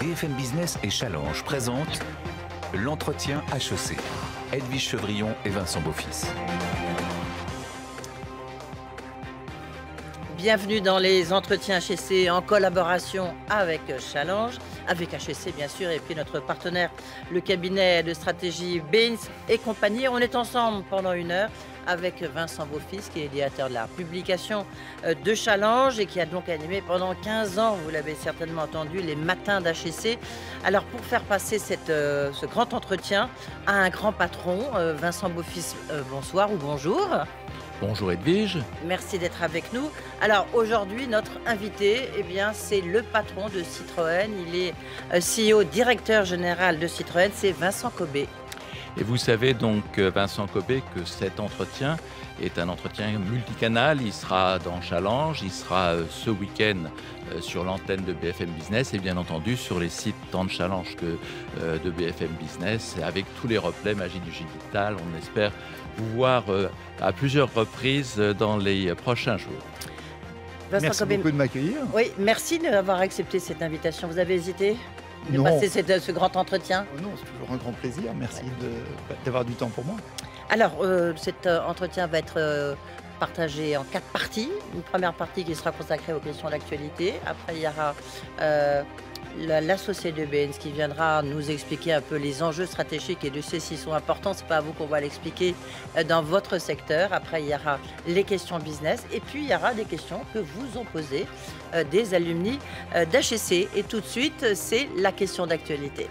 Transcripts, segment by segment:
BFM Business et Challenge présentent l'entretien HEC. Edwige Chevrillon et Vincent Beaufils. Bienvenue dans les entretiens HEC en collaboration avec Challenge, avec HEC bien sûr, et puis notre partenaire, le cabinet de stratégie Bains et compagnie. On est ensemble pendant une heure avec Vincent Beaufils, qui est l'éditeur de la publication euh, de Challenge et qui a donc animé pendant 15 ans, vous l'avez certainement entendu, les matins d'HEC. Alors pour faire passer cette, euh, ce grand entretien à un grand patron, euh, Vincent Beaufils, bonsoir ou bonjour. Bonjour Edwige. Merci d'être avec nous. Alors aujourd'hui, notre invité, eh bien, c'est le patron de Citroën. Il est CEO, directeur général de Citroën, c'est Vincent Cobé. Et vous savez donc, euh, Vincent Cobé, que cet entretien est un entretien multicanal. Il sera dans Challenge, il sera euh, ce week-end euh, sur l'antenne de BFM Business et bien entendu sur les sites tant de Challenge que de BFM Business avec tous les replays Magie du Digital. On espère vous voir à plusieurs reprises dans les prochains jours. merci beaucoup de m'accueillir. Oui, merci d'avoir accepté cette invitation. Vous avez hésité de passer euh, ce grand entretien. Oh non, c'est toujours un grand plaisir. Merci d'avoir du temps pour moi. Alors, euh, cet euh, entretien va être partagé en quatre parties. Une première partie qui sera consacrée aux questions d'actualité. Après, il y aura l'associé de BNS qui viendra nous expliquer un peu les enjeux stratégiques et de ceux ci sont importants. n'est pas à vous qu'on va l'expliquer euh, dans votre secteur. Après, il y aura les questions business et puis il y aura des questions que vous ont posées euh, des alumni euh, d'HSC. Et tout de suite, c'est la question d'actualité.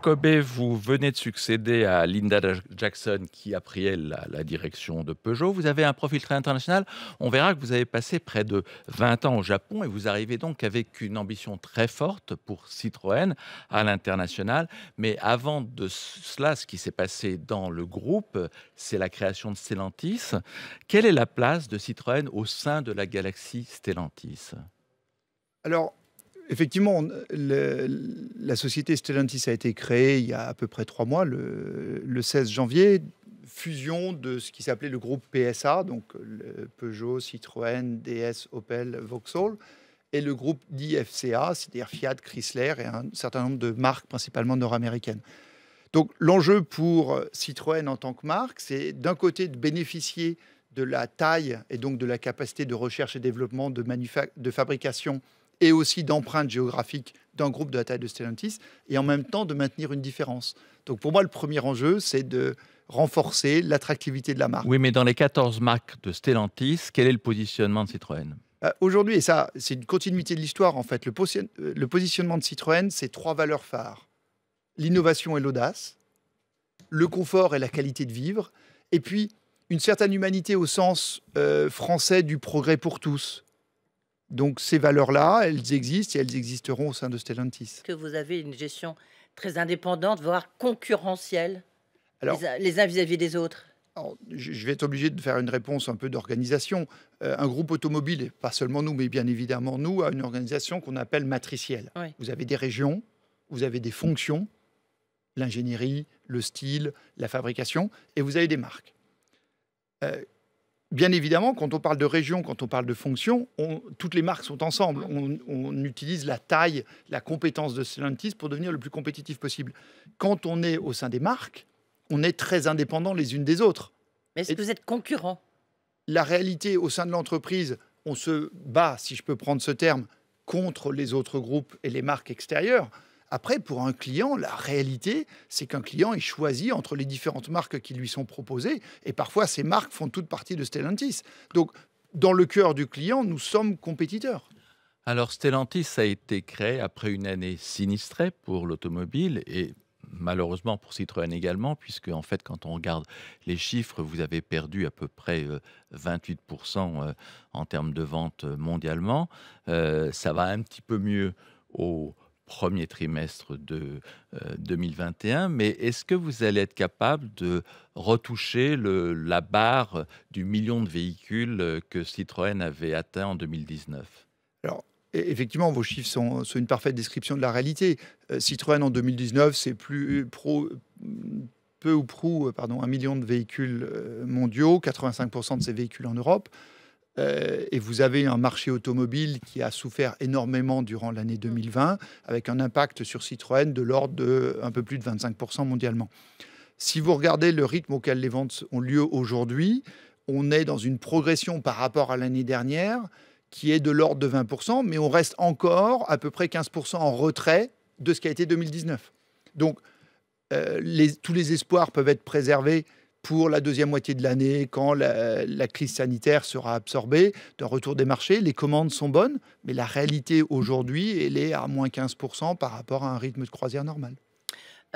Kobe, vous venez de succéder à Linda Jackson, qui a pris elle la, direction de Peugeot. Vous avez un profil très international. On verra que vous avez passé près de 20 ans au Japon et vous arrivez donc avec une ambition très forte pour Citroën à l'international. Mais avant de cela, ce qui s'est passé dans le groupe, c'est la création de Stellantis. Quelle est la place de Citroën au sein de la galaxie Stellantis Alors, Effectivement, la société Stellantis a été créée il y a à peu près trois mois, le, 16 janvier, fusion de ce qui s'appelait le groupe PSA, donc Peugeot, Citroën, DS, Opel, Vauxhall, et le groupe DfCA c'est-à-dire Fiat, Chrysler et un certain nombre de marques, principalement nord-américaines. Donc l'enjeu pour Citroën en tant que marque, c'est d'un côté de bénéficier de la taille et donc de la capacité de recherche et développement de fabrication et aussi d'empreinte géographique d'un groupe de la taille de Stellantis et en même temps de maintenir une différence. Donc pour moi, le premier enjeu, c'est de renforcer l'attractivité de la marque. Oui, mais dans les 14 marques de Stellantis, quel est le positionnement de Citroën euh, Aujourd'hui, et ça, c'est une continuité de l'histoire en fait, euh, le, positionnement de Citroën, c'est trois valeurs phares. L'innovation et l'audace, le confort et la qualité de vivre, et puis une certaine humanité au sens euh, français du progrès pour tous, donc ces valeurs-là, elles existent et elles existeront au sein de Stellantis. Que vous avez une gestion très indépendante, voire concurrentielle, les uns vis-à-vis des autres je vais être obligé de faire une réponse un peu d'organisation. Euh, un groupe automobile, pas seulement nous, mais bien évidemment nous, a une organisation qu'on appelle matricielle. Vous avez des régions, vous avez des fonctions, l'ingénierie, le style, la fabrication, et vous avez des marques. Euh, Bien évidemment, quand on parle de région, quand on parle de fonction, toutes les marques sont ensemble. On, utilise la taille, la compétence de Stellantis pour devenir le plus compétitif possible. Quand on est au sein des marques, on est très indépendants les unes des autres. Mais est-ce que vous êtes concurrent La réalité au sein de l'entreprise, on se bat, si je peux prendre ce terme, contre les autres groupes et les marques extérieures. Après, pour un client, la réalité, c'est qu'un client, est choisi entre les différentes marques qui lui sont proposées. Et parfois, ces marques font toute partie de Stellantis. Donc, dans le cœur du client, nous sommes compétiteurs. Alors, Stellantis a été créé après une année sinistrée pour l'automobile et malheureusement pour Citroën également, puisque en fait, quand on regarde les chiffres, vous avez perdu à peu près 28% euh, euh, en termes de ventes euh, mondialement. ça va un petit peu mieux au, premier trimestre de 2021, euh, mais est-ce que vous allez être capable de retoucher le, la barre du million de véhicules que Citroën avait atteint en 2019 Alors, e, effectivement, vos chiffres sont, sont, une parfaite description de la réalité. Euh, Citroën en 2019, c'est plus euh, pro, peu ou prou pardon, un million de véhicules mondiaux, 85% de ces véhicules en Europe. Euh, et vous avez un marché automobile qui a souffert énormément durant l'année 2020, mm. avec un impact sur Citroën de l'ordre de un peu plus de 25% mondialement. Si vous regardez le rythme auquel les ventes ont lieu aujourd'hui, on est dans une progression par rapport à l'année dernière qui est de l'ordre de 20%, mais on reste encore à peu près 15% en retrait de ce qui a été 2019. Donc, euh, les, tous les espoirs peuvent être préservés pour la deuxième moitié de l'année, quand la, crise sanitaire sera absorbée, d'un retour des marchés. Les commandes sont bonnes, mais la réalité aujourd'hui, elle est à moins 15% par rapport à un rythme de croisière normal.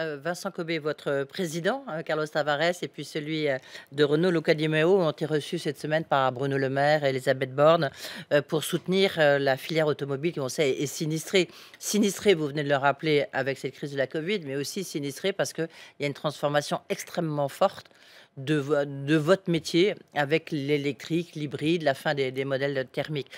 Euh, Vincent Cobé, votre président, hein, Carlos Tavares, et puis celui euh, de Renault, Luca ont été reçus cette semaine par Bruno Le Maire et Elisabeth Borne euh, pour soutenir la filière automobile qui, on sait, est sinistrée. Sinistrée, vous venez de le rappeler, avec cette crise de la Covid, mais aussi sinistrée parce qu'il y a une transformation extrêmement forte de, votre métier avec l'électrique, l'hybride, la fin des, modèles thermiques.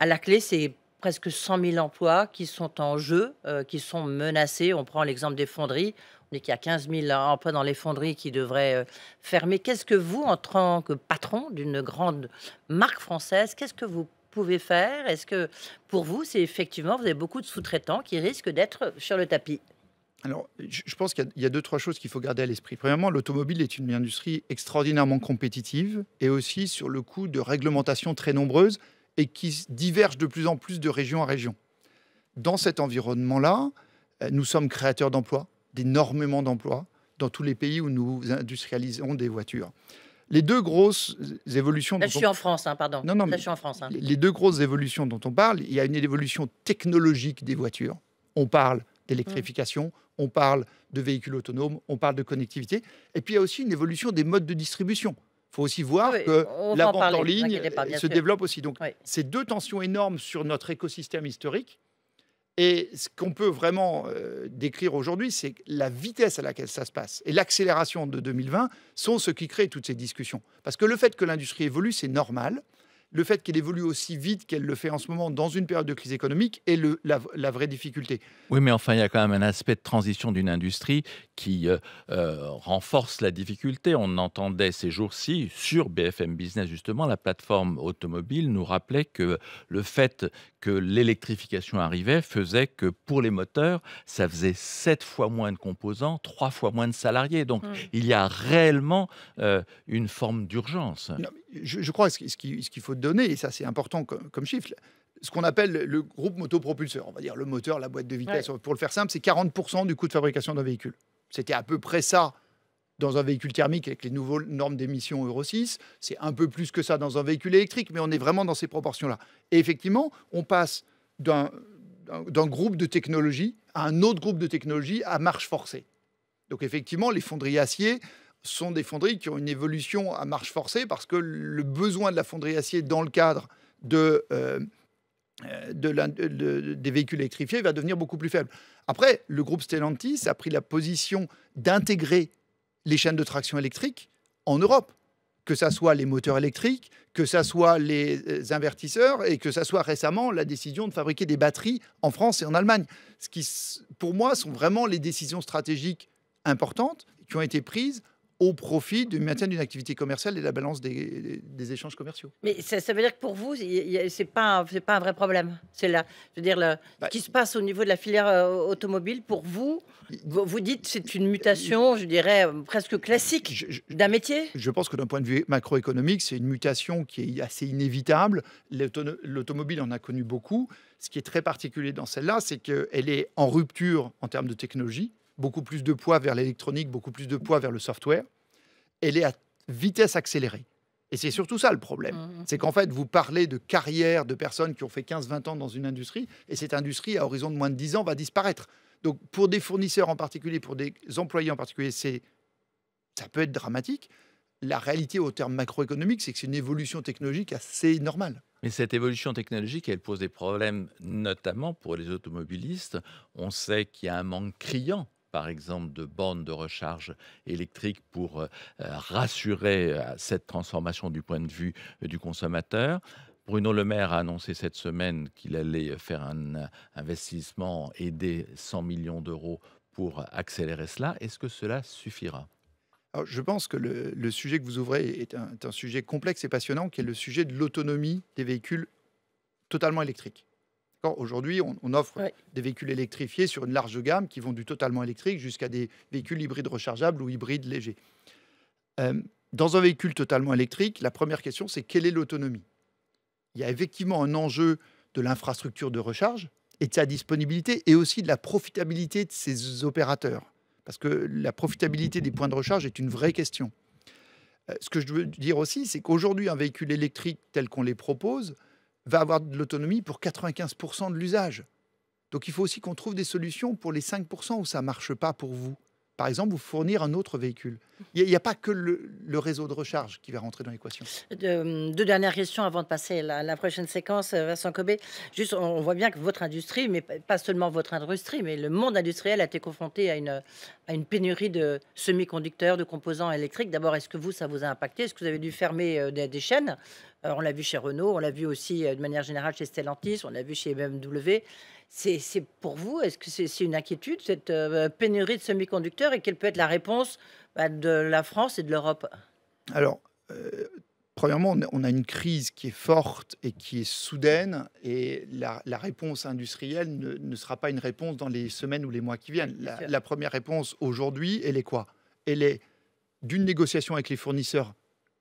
À la clé, c'est presque 100 000 emplois qui sont en jeu, euh, qui sont menacés. On prend l'exemple des fonderies. On dit qu'il y a 15 000 emplois dans les fonderies qui devraient euh, fermer. Qu'est-ce que vous, en tant que patron d'une grande marque française, qu'est-ce que vous pouvez faire Est-ce que pour vous, c'est effectivement, vous avez beaucoup de sous-traitants qui risquent d'être sur le tapis alors, je pense qu'il y a deux, trois choses qu'il faut garder à l'esprit. Premièrement, l'automobile est une industrie extraordinairement compétitive et aussi sur le coup de réglementations très nombreuses et qui divergent de plus en plus de région à région. Dans cet environnement-là, euh, nous sommes créateurs d'emplois, d'énormément d'emplois, dans tous les pays où nous industrialisons des voitures. Les deux grosses euh, évolutions. Là, je suis en France, pardon. Hein. Non, non, je suis en France. Les deux grosses évolutions dont on parle, il y a une évolution technologique des voitures. On parle Mmh. électrification, on parle de véhicules autonomes, on parle de connectivité. Et puis il y a aussi une évolution des modes de distribution. Il faut aussi voir que la vente en ligne se développe aussi. Donc, c'est deux tensions énormes sur notre écosystème historique. Et ce qu'on peut vraiment euh, décrire aujourd'hui, c'est la vitesse à laquelle ça se passe et l'accélération de 2020 sont ce qui crée toutes ces discussions. Parce que le fait que l'industrie évolue, c'est normal le fait qu'elle évolue aussi vite qu'elle le fait en ce moment dans une période de crise économique est la, vraie difficulté. Oui, mais enfin, il y a quand même un aspect de transition d'une industrie qui euh, euh, renforce la difficulté. On entendait ces jours-ci sur BFM Business, justement, la plateforme automobile nous rappelait que le fait que l'électrification arrivait faisait que pour les moteurs, ça faisait sept fois moins de composants, trois fois moins de salariés. Donc mmh. il y a réellement euh, une forme d'urgence. Je, crois que ce qu'il faut donner, et ça c'est important comme, chiffre, ce qu'on appelle le groupe motopropulseur, on va dire le moteur, la boîte de vitesse, pour le faire simple, c'est 40% du coût de fabrication d'un véhicule. C'était à peu près ça dans un véhicule thermique avec les nouvelles normes d'émission Euro 6. C'est un peu plus que ça dans un véhicule électrique, mais on est vraiment dans ces proportions-là. Et effectivement, on passe d'un groupe de technologies à un autre groupe de technologies à marche forcée. Donc effectivement, les fonderies acier sont des fonderies qui ont une évolution à marche forcée parce que le besoin de la fonderie acier dans le cadre de, euh, euh, de, des véhicules électrifiés va devenir beaucoup plus faible. Après, le groupe Stellantis a pris la position d'intégrer les chaînes de traction électrique en Europe, que ce soit les moteurs électriques, que ce soit les euh, invertisseurs et que ça soit récemment la décision de fabriquer des batteries en France et en Allemagne. Ce qui, pour moi, sont vraiment les décisions stratégiques importantes qui ont été prises au profit du maintien d'une activité commerciale et de la balance des, échanges commerciaux. Mais ça, veut dire que pour vous, c'est pas pas un vrai problème. C'est là, je veux dire, le, ce bah, qui se passe au niveau de la filière euh, automobile, pour vous, vous dites c'est une mutation, je dirais euh, presque classique d'un métier. Je pense que d'un point de vue macroéconomique, c'est une mutation qui est assez inévitable. L'automobile en a connu beaucoup. Ce qui est très particulier dans celle-là, c'est qu'elle est en rupture en termes de technologie beaucoup plus de poids vers l'électronique, beaucoup plus de poids vers le software. Elle est à vitesse accélérée. Et c'est surtout ça le problème. Mmh, mmh. C'est qu'en fait, vous parlez de carrière de personnes qui ont fait 15-20 ans dans une industrie, et cette industrie, à horizon de moins de 10 ans, va disparaître. Donc pour des fournisseurs en particulier, pour des employés en particulier, c'est ça peut être dramatique. La réalité au terme macroéconomique, c'est que c'est une évolution technologique assez normale. Mais cette évolution technologique, elle pose des problèmes notamment pour les automobilistes. On sait qu'il y a un manque criant par exemple de bornes de recharge électrique pour euh, rassurer euh, cette transformation du point de vue euh, du consommateur. Bruno Le Maire a annoncé cette semaine qu'il allait faire un investissement, aider 100 millions d'euros pour accélérer cela. Est-ce que cela suffira Je pense que le, sujet que vous ouvrez est un, sujet complexe et passionnant, qui est le sujet de l'autonomie des véhicules totalement électriques. Aujourd'hui, on, offre des véhicules électrifiés sur une large gamme qui vont du totalement électrique jusqu'à des véhicules hybrides rechargeables ou hybrides légers. Euh, dans un véhicule totalement électrique, la première question, c'est quelle est l'autonomie Il y a effectivement un enjeu de l'infrastructure de recharge et de sa disponibilité et aussi de la profitabilité de ses opérateurs. Parce que la profitabilité des points de recharge est une vraie question. Euh, ce que je veux dire aussi, c'est qu'aujourd'hui, un véhicule électrique tel qu'on les propose, va avoir de l'autonomie pour 95% de l'usage. Donc il faut aussi qu'on trouve des solutions pour les 5% où ça ne marche pas pour vous par exemple, vous fournir un autre véhicule. Il n'y a, pas que le, réseau de recharge qui va rentrer dans l'équation. Euh, deux, dernières questions avant de passer à la, prochaine séquence, euh, Vincent Cobé. Juste, on voit bien que votre industrie, mais pas seulement votre industrie, mais le monde industriel a été confronté à une, pénurie de semi-conducteurs, de composants électriques. D'abord, est-ce que vous, ça vous a impacté Est-ce que vous avez dû fermer euh, des, chaînes On l'a vu chez Renault, on l'a vu aussi de manière générale chez Stellantis, on l'a vu chez BMW. C'est pour vous, est-ce que c'est une inquiétude, cette euh, pénurie de semi-conducteurs, et quelle peut être la réponse bah, de la France et de l'Europe Alors, euh, premièrement, on a une crise qui est forte et qui est soudaine, et la, réponse industrielle ne, sera pas une réponse dans les semaines ou les mois qui viennent. La, première réponse aujourd'hui, elle est quoi Elle est d'une négociation avec les fournisseurs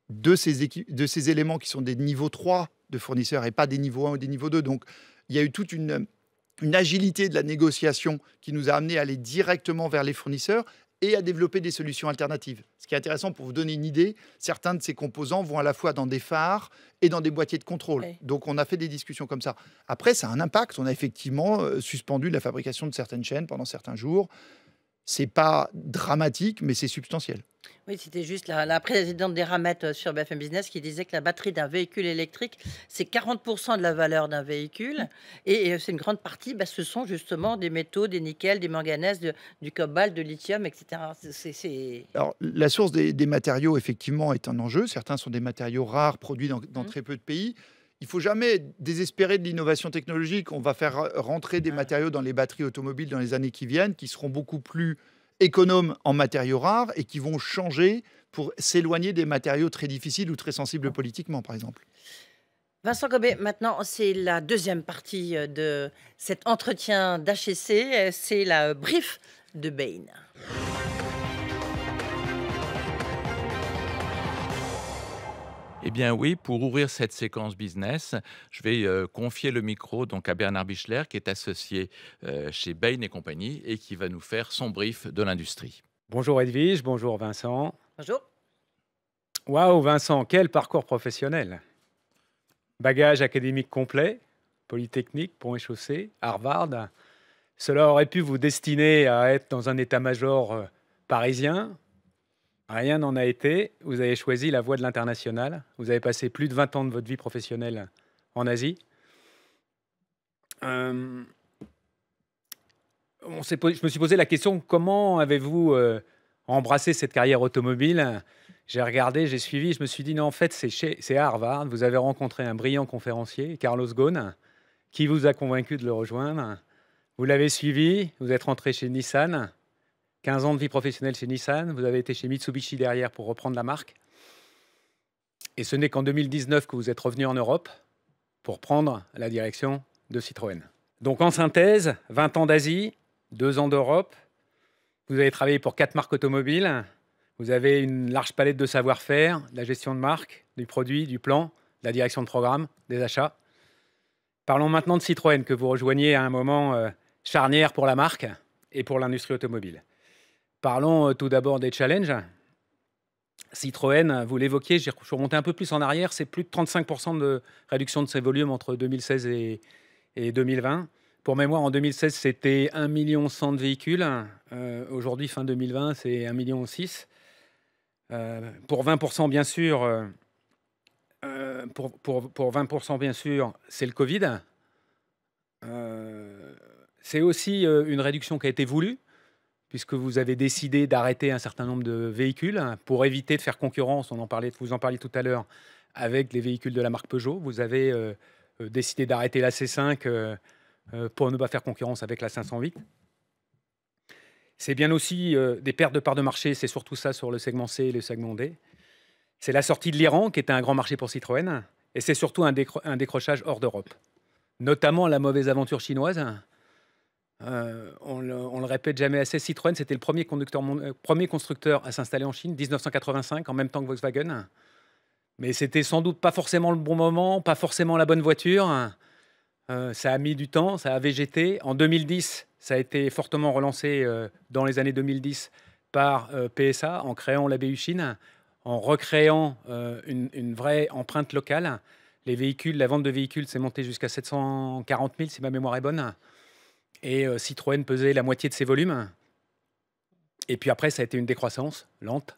de ces, de ces éléments qui sont des niveaux 3 de fournisseurs et pas des niveaux 1 ou des niveaux 2. Donc, il y a eu toute une une agilité de la négociation qui nous a amené à aller directement vers les fournisseurs et à développer des solutions alternatives. Ce qui est intéressant pour vous donner une idée, certains de ces composants vont à la fois dans des phares et dans des boîtiers de contrôle. Donc on a fait des discussions comme ça. Après, ça a un impact. On a effectivement euh, suspendu la fabrication de certaines chaînes pendant certains jours. C'est pas dramatique, mais c'est substantiel. Oui, c'était juste la, présidente des Ramettes euh, sur BFM Business qui disait que la batterie d'un véhicule électrique, c'est 40% de la valeur d'un véhicule. Et, euh, c'est une grande partie, bah, ce sont justement des métaux, des nickels, des manganèses, du cobalt, de lithium, etc. Alors, la source des, matériaux, effectivement, est un enjeu. Certains sont des matériaux rares produits dans, mmh. très peu de pays il faut jamais désespérer de l'innovation technologique. On va faire rentrer des matériaux dans les batteries automobiles dans les années qui viennent, qui seront beaucoup plus économes en matériaux rares et qui vont changer pour s'éloigner des matériaux très difficiles ou très sensibles politiquement, par exemple. Vincent Gobet, maintenant, c'est la deuxième partie euh, de cet entretien d'HEC, c'est la brief de Bain. Eh bien oui, pour ouvrir cette séquence business, je vais euh, confier le micro donc à Bernard Bichler qui est associé euh, chez Bain et compagnie et qui va nous faire son brief de l'industrie. Bonjour Edwige, bonjour Vincent. Bonjour. Waouh Vincent, quel parcours professionnel. Bagage académique complet, Polytechnique, Pont et Chaussée, Harvard. Cela aurait pu vous destiner à être dans un état-major euh, parisien, Rien n'en a été. Vous avez choisi la voie de l'international. Vous avez passé plus de 20 ans de votre vie professionnelle en Asie. Euh, je me suis posé la question comment avez-vous euh, embrassé cette carrière automobile J'ai regardé, j'ai suivi. Je me suis dit non, en fait, c'est à Harvard. Vous avez rencontré un brillant conférencier, Carlos Ghosn, qui vous a convaincu de le rejoindre. Vous l'avez suivi. Vous êtes rentré chez Nissan. 15 ans de vie professionnelle chez Nissan, vous avez été chez Mitsubishi derrière pour reprendre la marque. Et ce n'est qu'en 2019 que vous êtes revenu en Europe pour prendre la direction de Citroën. Donc en synthèse, 20 ans d'Asie, 2 ans d'Europe, vous avez travaillé pour quatre marques automobiles, vous avez une large palette de savoir-faire, de la gestion de marque, du produit, du plan, de la direction de programme, des achats. Parlons maintenant de Citroën que vous rejoignez à un moment euh, charnière pour la marque et pour l'industrie automobile. Parlons euh, tout d'abord des challenges. Citroën, vous l'évoquiez, je suis remonté un peu plus en arrière, c'est plus de 35% de réduction de ses volumes entre 2016 et, 2020. Pour mémoire, en 2016, c'était 1,1 million de véhicules. Euh, aujourd'hui, fin 2020, c'est 1,6 million. Euh, pour 20%, bien sûr, euh, pour, pour 20%, bien sûr, c'est le Covid. c'est aussi une réduction qui a été voulue puisque vous avez décidé d'arrêter un certain nombre de véhicules hein, pour éviter de faire concurrence, on en parlait, vous en parliez tout à l'heure, avec les véhicules de la marque Peugeot. Vous avez euh, euh, décidé d'arrêter la C5 euh, pour ne pas faire concurrence avec la 508. C'est bien aussi des pertes de parts de marché, c'est surtout ça sur le segment C et le segment D. C'est la sortie de l'Iran, qui était un grand marché pour Citroën, et c'est surtout un décrochage hors d'Europe, notamment la mauvaise aventure chinoise hein, euh, on, le, le, répète jamais assez, Citroën, c'était le premier, euh, premier constructeur à s'installer en Chine, 1985, en même temps que Volkswagen. Mais c'était sans doute pas forcément le bon moment, pas forcément la bonne voiture. Euh, ça a mis du temps, ça a végété. En 2010, ça a été fortement relancé dans les années 2010 par PSA en créant la BU Chine, en recréant une, vraie empreinte locale. Les véhicules, la vente de véhicules s'est montée jusqu'à 740 000, si ma mémoire est bonne. Et euh, Citroën pesait la moitié de ses volumes. Et puis après, ça a été une décroissance lente,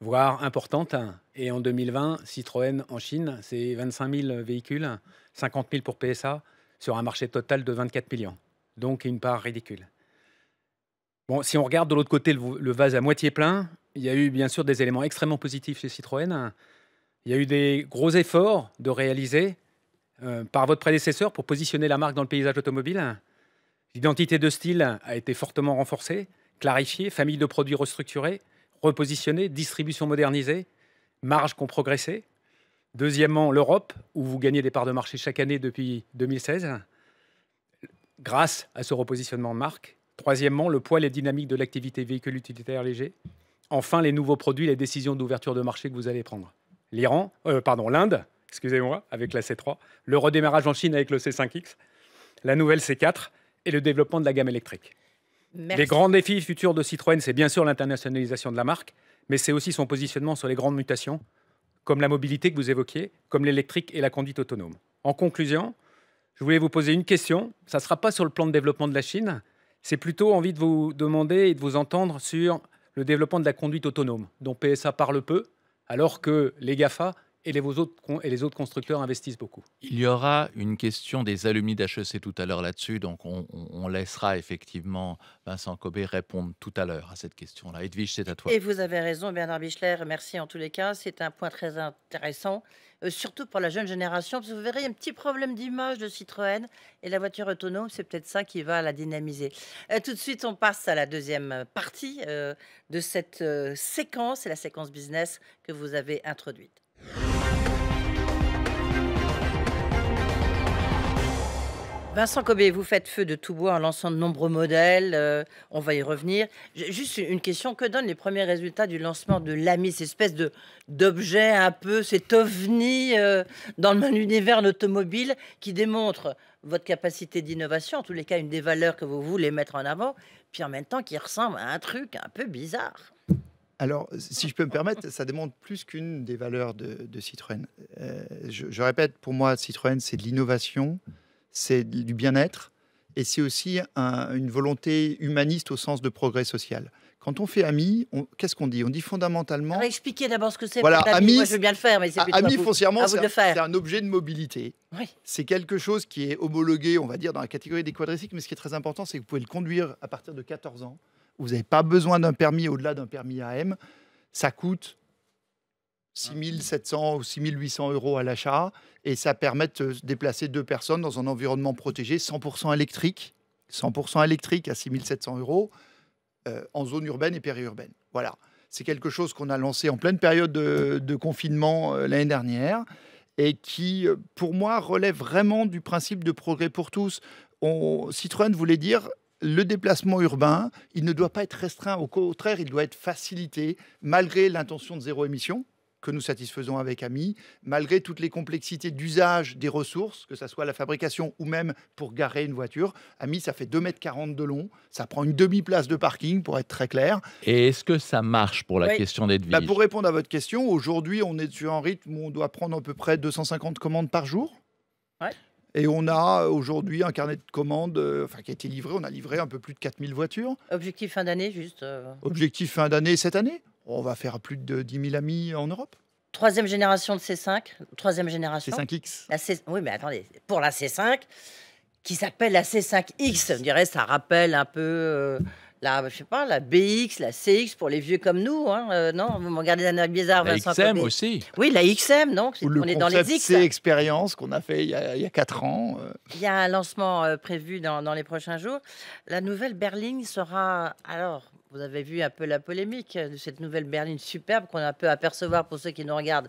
voire importante. Et en 2020, Citroën en Chine, c'est 25 000 véhicules, 50 000 pour PSA, sur un marché total de 24 millions. Donc une part ridicule. Bon, si on regarde de l'autre côté le, vase à moitié plein, il y a eu bien sûr des éléments extrêmement positifs chez Citroën. Il y a eu des gros efforts de réaliser euh, par votre prédécesseur pour positionner la marque dans le paysage automobile. L'identité de style a été fortement renforcée, clarifiée, famille de produits restructurée, repositionnée, distribution modernisée, marge qui ont progressé. Deuxièmement, l'Europe, où vous gagnez des parts de marché chaque année depuis 2016, grâce à ce repositionnement de marque. Troisièmement, le poids et les dynamiques de l'activité véhicule utilitaire léger. Enfin, les nouveaux produits, les décisions d'ouverture de marché que vous allez prendre. L'Iran, euh, pardon, l'Inde, excusez-moi, avec la C3, le redémarrage en Chine avec le C5X, la nouvelle C4, et le développement de la gamme électrique. Les grands défis futurs de Citroën, c'est bien sûr l'internationalisation de la marque, mais c'est aussi son positionnement sur les grandes mutations, comme la mobilité que vous évoquiez, comme l'électrique et la conduite autonome. En conclusion, je voulais vous poser une question. Ça ne sera pas sur le plan de développement de la Chine, c'est plutôt envie de vous demander et de vous entendre sur le développement de la conduite autonome, dont PSA parle peu, alors que les GAFA et les, autres, et les autres constructeurs investissent beaucoup. Il y aura une question des alumni d'HEC tout à l'heure là-dessus, donc on, laissera effectivement Vincent Cobé répondre tout à l'heure à cette question-là. Edwige, c'est à toi. Et vous avez raison, Bernard Bichler, merci en tous les cas. C'est un point très intéressant, euh, surtout pour la jeune génération, parce que vous verrez, il y a un petit problème d'image de Citroën et la voiture autonome, c'est peut-être ça qui va la dynamiser. Euh, tout de suite, on passe à la deuxième partie euh, de cette séquence, c'est la séquence business que vous avez introduite. Vincent Cobé, vous faites feu de tout bois en lançant de nombreux modèles. Euh, on va y revenir. Juste une question que donnent les premiers résultats du lancement de l'AMI, cette espèce d'objet un peu, cet ovni euh, dans le même univers automobile qui démontre votre capacité d'innovation, en tous les cas une des valeurs que vous voulez mettre en avant, puis en même temps qui ressemble à un truc un peu bizarre. Alors, si je peux me permettre, ça démontre plus qu'une des valeurs de, Citroën. Euh, je, je, répète, pour moi, Citroën, c'est de l'innovation, c'est du bien-être et c'est aussi une volonté humaniste au sens de progrès social. Quand on fait ami, qu'est-ce qu'on dit On dit fondamentalement. Ah, Expliquer d'abord ce que c'est. Voilà, ami, moi, je bien faire, mais c'est ami foncièrement, c'est un, objet de mobilité. C'est quelque chose qui est homologué, on va dire, dans la catégorie des quadricycles. Mais ce qui est très important, c'est que vous pouvez le conduire à partir de 14 ans. Vous n'avez pas besoin d'un permis au-delà d'un permis AM. Ça coûte 6700 hein. ou 6800 euros à l'achat. Et ça permet de déplacer deux personnes dans un environnement protégé 100% électrique. 100% électrique à 6700 euros euh, en zone urbaine et périurbaine. Voilà. C'est quelque chose qu'on a lancé en pleine période de, confinement euh, l'année dernière et qui, euh, pour moi, relève vraiment du principe de progrès pour tous. On, Citroën voulait dire le déplacement urbain, il ne doit pas être restreint, au contraire, il doit être facilité, malgré l'intention de zéro émission, que nous satisfaisons avec AMI, malgré toutes les complexités d'usage des ressources, que ce soit la fabrication ou même pour garer une voiture. AMI, ça fait 2,40 mètres de long, ça prend une demi-place de parking, pour être très clair. Et est-ce que ça marche pour la question des devis bah, Pour répondre à votre question, aujourd'hui, on est sur un rythme où on doit prendre à peu près 250 commandes par jour. Ouais. Et on a aujourd'hui un carnet de commandes euh, enfin, qui a été livré. On a livré un peu plus de 4000 voitures. Objectif fin d'année, juste. Euh, Objectif fin d'année cette année on va faire plus de 10 000 amis en Europe. Troisième génération de C5, troisième génération. C5X. Oui, mais attendez, pour la C5, qui s'appelle la C5X, je dirais, ça rappelle un peu euh, la, je sais pas, la BX, la CX pour les vieux comme nous, hein, euh, non Vous me regardez d'un air bizarre, la Vincent. XM aussi. Oui, la XM, donc, on est dans les X. C'est expérience qu'on a fait il y a, quatre ans. Euh. Il y a un lancement prévu dans, dans les prochains jours. La nouvelle berline sera, alors, vous avez vu un peu la polémique euh, de cette nouvelle berline superbe qu'on a peu apercevoir pour ceux qui nous regardent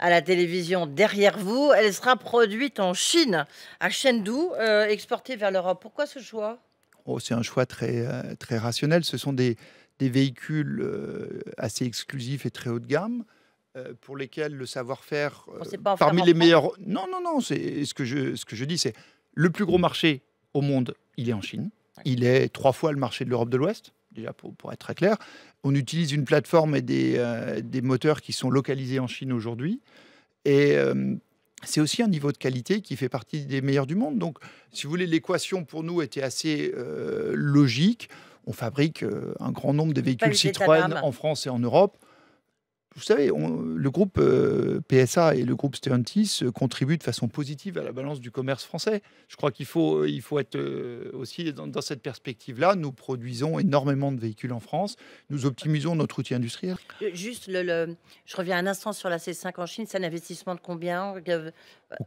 à la télévision derrière vous. Elle sera produite en Chine, à Chengdu, euh, exportée vers l'Europe. Pourquoi ce choix oh, C'est un choix très, euh, très rationnel. Ce sont des, des véhicules assez exclusifs et très haut de gamme pour lesquels le savoir-faire parmi les meilleurs non non non ce que je ce que je dis c'est le plus gros marché au monde il est en Chine il est trois fois le marché de l'Europe de l'Ouest déjà pour, être très clair. On utilise une plateforme et des, euh, moteurs qui sont localisés en Chine aujourd'hui. Et euh, c'est aussi un niveau de qualité qui fait partie des meilleurs du monde. Donc, si vous voulez, l'équation pour nous était assez euh, logique. On fabrique un grand nombre de véhicules Citroën en France et en Europe vous savez, le groupe euh, PSA et le groupe Stellantis euh, contribuent de façon positive à la balance du commerce français. Je crois qu'il faut, euh, il faut être aussi dans, cette perspective-là. Nous produisons énormément de véhicules en France. Nous optimisons notre outil industriel. Juste, le, je reviens un instant sur la C5 en Chine. C'est un investissement de combien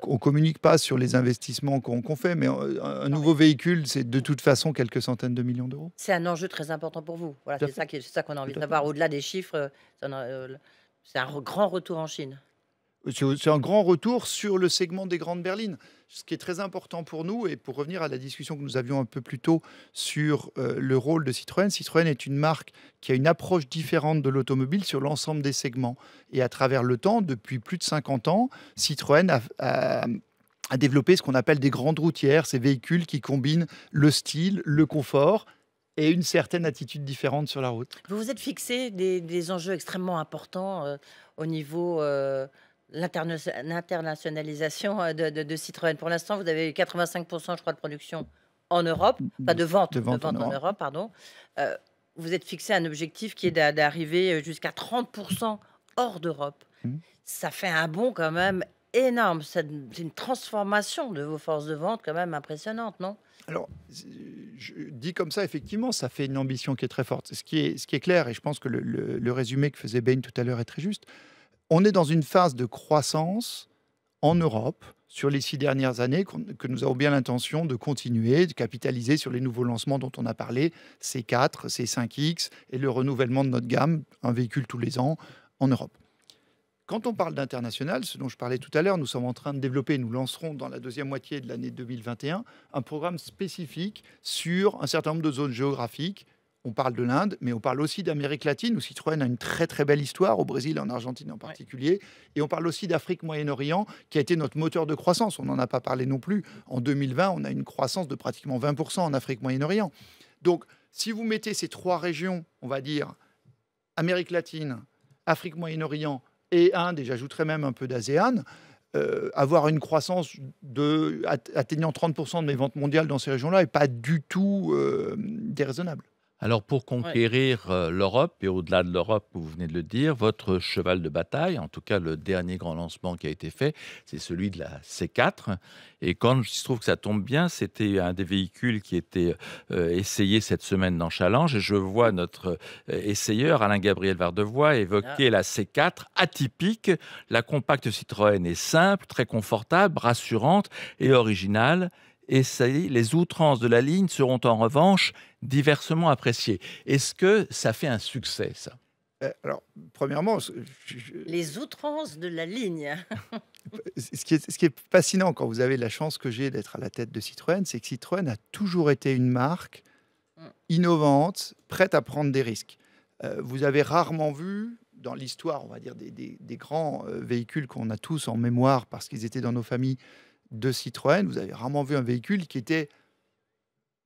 on, ne communique pas sur les investissements qu'on fait, mais un, nouveau véhicule, c'est de toute façon quelques centaines de millions d'euros. C'est un enjeu très important pour vous. Voilà, c'est ça qu'on a envie de savoir. Au-delà des chiffres, c'est un grand retour en Chine. C'est un grand retour sur le segment des grandes berlines. Ce qui est très important pour nous, et pour revenir à la discussion que nous avions un peu plus tôt sur euh, le rôle de Citroën, Citroën est une marque qui a une approche différente de l'automobile sur l'ensemble des segments. Et à travers le temps, depuis plus de 50 ans, Citroën a, développé ce qu'on appelle des grandes routières, ces véhicules qui combinent le style, le confort et une certaine attitude différente sur la route. Vous vous êtes fixé des, enjeux extrêmement importants euh, au niveau... Euh l'internationalisation euh, de, Citroën. Pour l'instant, vous avez 85%, je crois, de production en Europe, pas de vente, en, Europe, pardon. Euh, vous êtes fixé un objectif qui est d'arriver euh, jusqu'à 30% hors d'Europe. Mmh. Ça fait un bond quand même énorme. C'est une transformation de vos forces de vente quand même impressionnante, non Alors, je dis comme ça, effectivement, ça fait une ambition qui est très forte. Ce qui est, ce qui est clair, et je pense que le, le résumé que faisait Bain tout à l'heure est très juste, on est dans une phase de croissance en Europe sur les six dernières années que nous avons bien l'intention de continuer, de capitaliser sur les nouveaux lancements dont on a parlé, C4, C5X et le renouvellement de notre gamme, un véhicule tous les ans en Europe. Quand on parle d'international, ce dont je parlais tout à l'heure, nous sommes en train de développer, nous lancerons dans la deuxième moitié de l'année 2021 un programme spécifique sur un certain nombre de zones géographiques. On parle de l'Inde, mais on parle aussi d'Amérique latine, où Citroën a une très très belle histoire, au Brésil, et en Argentine en particulier. Et on parle aussi d'Afrique, Moyen-Orient, qui a été notre moteur de croissance. On n'en a pas parlé non plus. En 2020, on a une croissance de pratiquement 20% en Afrique, Moyen-Orient. Donc, si vous mettez ces trois régions, on va dire Amérique latine, Afrique, Moyen-Orient et un, et j'ajouterais même un peu d'ASEAN, euh, avoir une croissance atteignant 30% de mes ventes mondiales dans ces régions-là n'est pas du tout euh, déraisonnable. Alors pour conquérir euh, l'Europe et au-delà de l'Europe, vous venez de le dire, votre cheval de bataille, en tout cas le dernier grand lancement qui a été fait, c'est celui de la C4. Et quand il se trouve que ça tombe bien, c'était un des véhicules qui était euh, essayé cette semaine dans Challenge. Et je vois notre euh, essayeur, Alain-Gabriel Vardevoix, évoquer ah. la C4 atypique. La compacte Citroën est simple, très confortable, rassurante et originale et les outrances de la ligne seront en revanche diversement appréciées. Est-ce que ça fait un succès, ça euh, alors, premièrement, les outrances de la ligne. ce, qui est, fascinant quand vous avez la chance que j'ai d'être à la tête de Citroën, c'est que Citroën a toujours été une marque mm. innovante, prête à prendre des risques. Euh, vous avez rarement vu dans l'histoire, on va dire, des grands euh, véhicules qu'on a tous en mémoire parce qu'ils étaient dans nos familles, de Citroën, vous avez rarement vu un véhicule qui était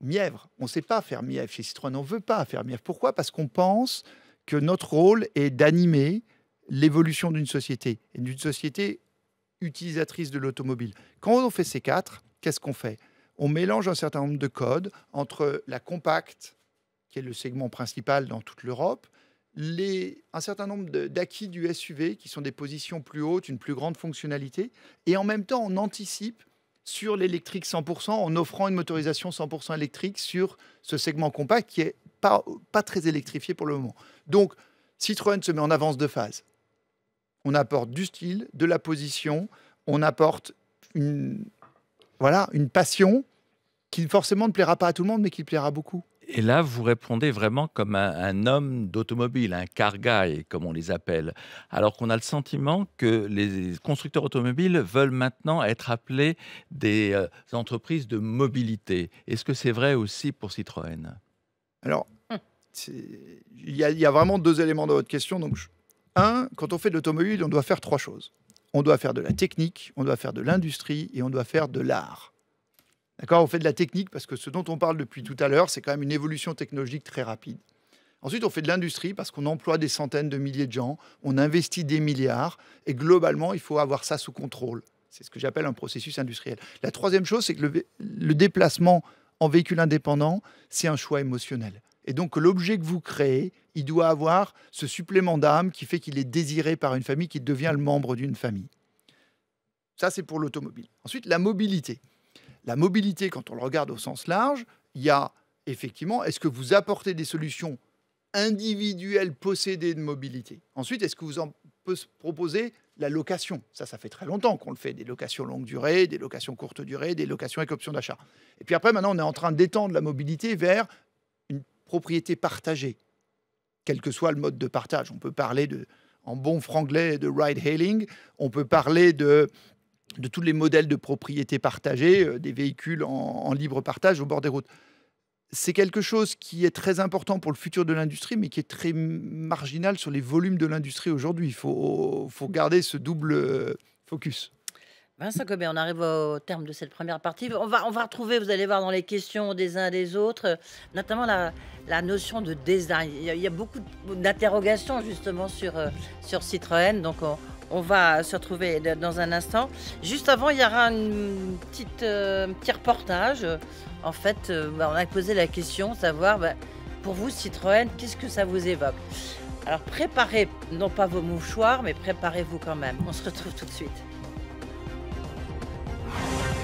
mièvre. On ne sait pas faire mièvre chez Citroën, on ne veut pas faire mièvre. Pourquoi Parce qu'on pense que notre rôle est d'animer l'évolution d'une société, et d'une société utilisatrice de l'automobile. Quand on fait ces quatre, qu'est-ce qu'on fait On mélange un certain nombre de codes entre la compacte, qui est le segment principal dans toute l'Europe, les, un certain nombre d'acquis du SUV, qui sont des positions plus hautes, une plus grande fonctionnalité, et en même temps, on anticipe sur l'électrique 100% en offrant une motorisation 100% électrique sur ce segment compact qui est pas, pas très électrifié pour le moment. Donc, Citroën se met en avance de phase. On apporte du style, de la position, on apporte une, voilà, une passion qui forcément ne plaira pas à tout le monde, mais qui plaira beaucoup. Et là, vous répondez vraiment comme un, homme d'automobile, un car comme on les appelle. Alors qu'on a le sentiment que les constructeurs automobiles veulent maintenant être appelés des euh, entreprises de mobilité. Est-ce que c'est vrai aussi pour Citroën Alors, il y, a vraiment deux éléments dans votre question. Donc, un, quand on fait de l'automobile, on doit faire trois choses. On doit faire de la technique, on doit faire de l'industrie et on doit faire de l'art. On fait de la technique parce que ce dont on parle depuis tout à l'heure, c'est quand même une évolution technologique très rapide. Ensuite, on fait de l'industrie parce qu'on emploie des centaines de milliers de gens, on investit des milliards et globalement, il faut avoir ça sous contrôle. C'est ce que j'appelle un processus industriel. La troisième chose, c'est que le, déplacement en véhicule indépendant, c'est un choix émotionnel. Et donc, l'objet que vous créez, il doit avoir ce supplément d'âme qui fait qu'il est désiré par une famille, qui devient le membre d'une famille. Ça, c'est pour l'automobile. Ensuite, la mobilité. La mobilité, quand on le regarde au sens large, il y a effectivement, est-ce que vous apportez des solutions individuelles possédées de mobilité Ensuite, est-ce que vous en proposez la location Ça, ça fait très longtemps qu'on le fait, des locations longue durée, des locations courte durée, des locations avec option d'achat. Et puis après, maintenant, on est en train d'étendre la mobilité vers une propriété partagée, quel que soit le mode de partage. On peut parler de, en bon franglais de ride hailing, on peut parler de de tous les modèles de propriété partagée, euh, des véhicules en, libre partage au bord des routes. C'est quelque chose qui est très important pour le futur de l'industrie, mais qui est très marginal sur les volumes de l'industrie aujourd'hui. Il faut, faut, garder ce double euh, focus. Vincent on arrive au terme de cette première partie. On va, on va retrouver, vous allez voir dans les questions des uns des autres, euh, notamment la, notion de design. Il y a, beaucoup d'interrogations justement sur, sur Citroën, donc on va se retrouver dans un instant. Juste avant, il y aura euh, un petit reportage. En fait, euh, bah, on a posé la question, savoir bah, pour vous, Citroën, qu'est-ce que ça vous évoque Alors préparez, non pas vos mouchoirs, mais préparez-vous quand même. On se retrouve tout de suite.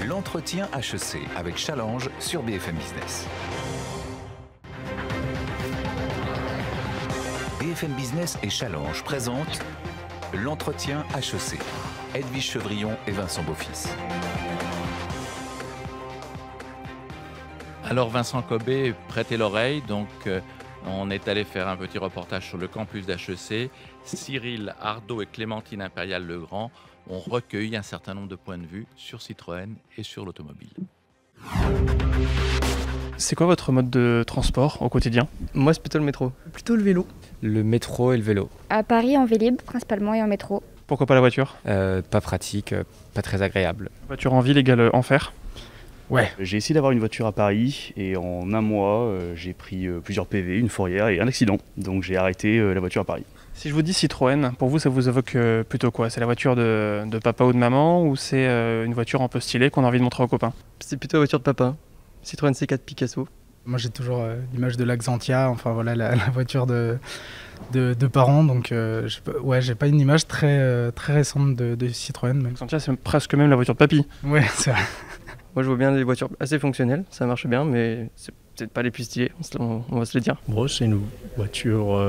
L'entretien HEC avec Challenge sur BFM Business. BFM Business et Challenge présentent L'entretien HEC. Edwige Chevrillon et Vincent Beaufils. Alors Vincent Cobé, prêtez l'oreille. Donc euh, on est allé faire un petit reportage sur le campus d'HEC. Cyril Ardo et Clémentine impériale legrand ont recueilli un certain nombre de points de vue sur Citroën et sur l'automobile. C'est quoi votre mode de transport au quotidien Moi, c'est plutôt le métro. Plutôt le vélo le métro et le vélo. À Paris, en Vélib, principalement, et en métro. Pourquoi pas la voiture euh, Pas pratique, euh, pas très agréable. Voiture en ville égale euh, enfer Ouais. J'ai essayé d'avoir une voiture à Paris et en un mois, j'ai pris plusieurs PV, une fourrière et un accident. Donc j'ai arrêté la voiture à Paris. Si je vous dis Citroën, pour vous, ça vous évoque plutôt quoi C'est la voiture de, de, papa ou de maman ou c'est une voiture un peu stylée qu'on a envie de montrer aux copains C'est plutôt la voiture de papa. Citroën C4 Picasso. Moi, j'ai toujours euh, l'image de l'Axantia, enfin voilà, la, voiture de, de, parents. Donc, euh, ouais, j'ai pas une image très, euh, très récente de, Citroën. L'Axantia, c'est presque même la voiture de papy. Ouais, c'est vrai. Moi, je vois bien des voitures assez fonctionnelles, ça marche bien, mais c'est peut-être pas les plus stylées, on, va se le dire. Bon, c'est une voiture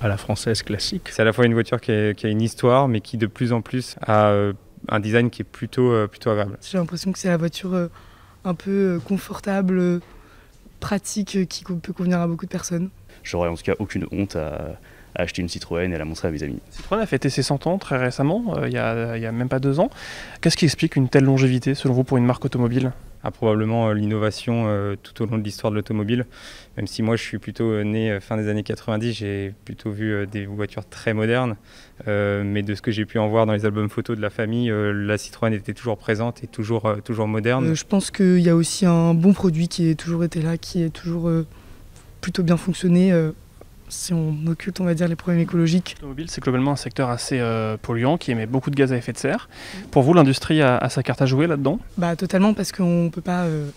à la française classique. C'est à la fois une voiture qui, a une histoire, mais qui de plus en plus a un design qui est plutôt, plutôt agréable. J'ai l'impression que c'est la voiture un peu confortable, pratique qui peut convenir à beaucoup de personnes. J'aurais en tout cas aucune honte à, acheter une Citroën et à la montrer à mes amis. Citroën a fêté ses 100 ans très récemment, euh, il n'y a, même pas deux ans. Qu'est-ce qui explique une telle longévité selon vous pour une marque automobile à probablement euh, l'innovation euh, tout au long de l'histoire de l'automobile. Même si moi je suis plutôt euh, né fin des années 90, j'ai plutôt vu des voitures très modernes. mais de ce que j'ai pu en voir dans les albums photos de la famille, la Citroën était toujours présente et toujours, toujours moderne. je pense qu'il y a aussi un bon produit qui a toujours été là, qui est toujours plutôt bien fonctionné si on occulte, on va dire, les problèmes écologiques. L'automobile, c'est globalement un secteur assez euh, polluant qui émet beaucoup de gaz à effet de serre. Pour vous, l'industrie a, sa carte à jouer là-dedans bah, Totalement, parce qu'on ne peut pas euh,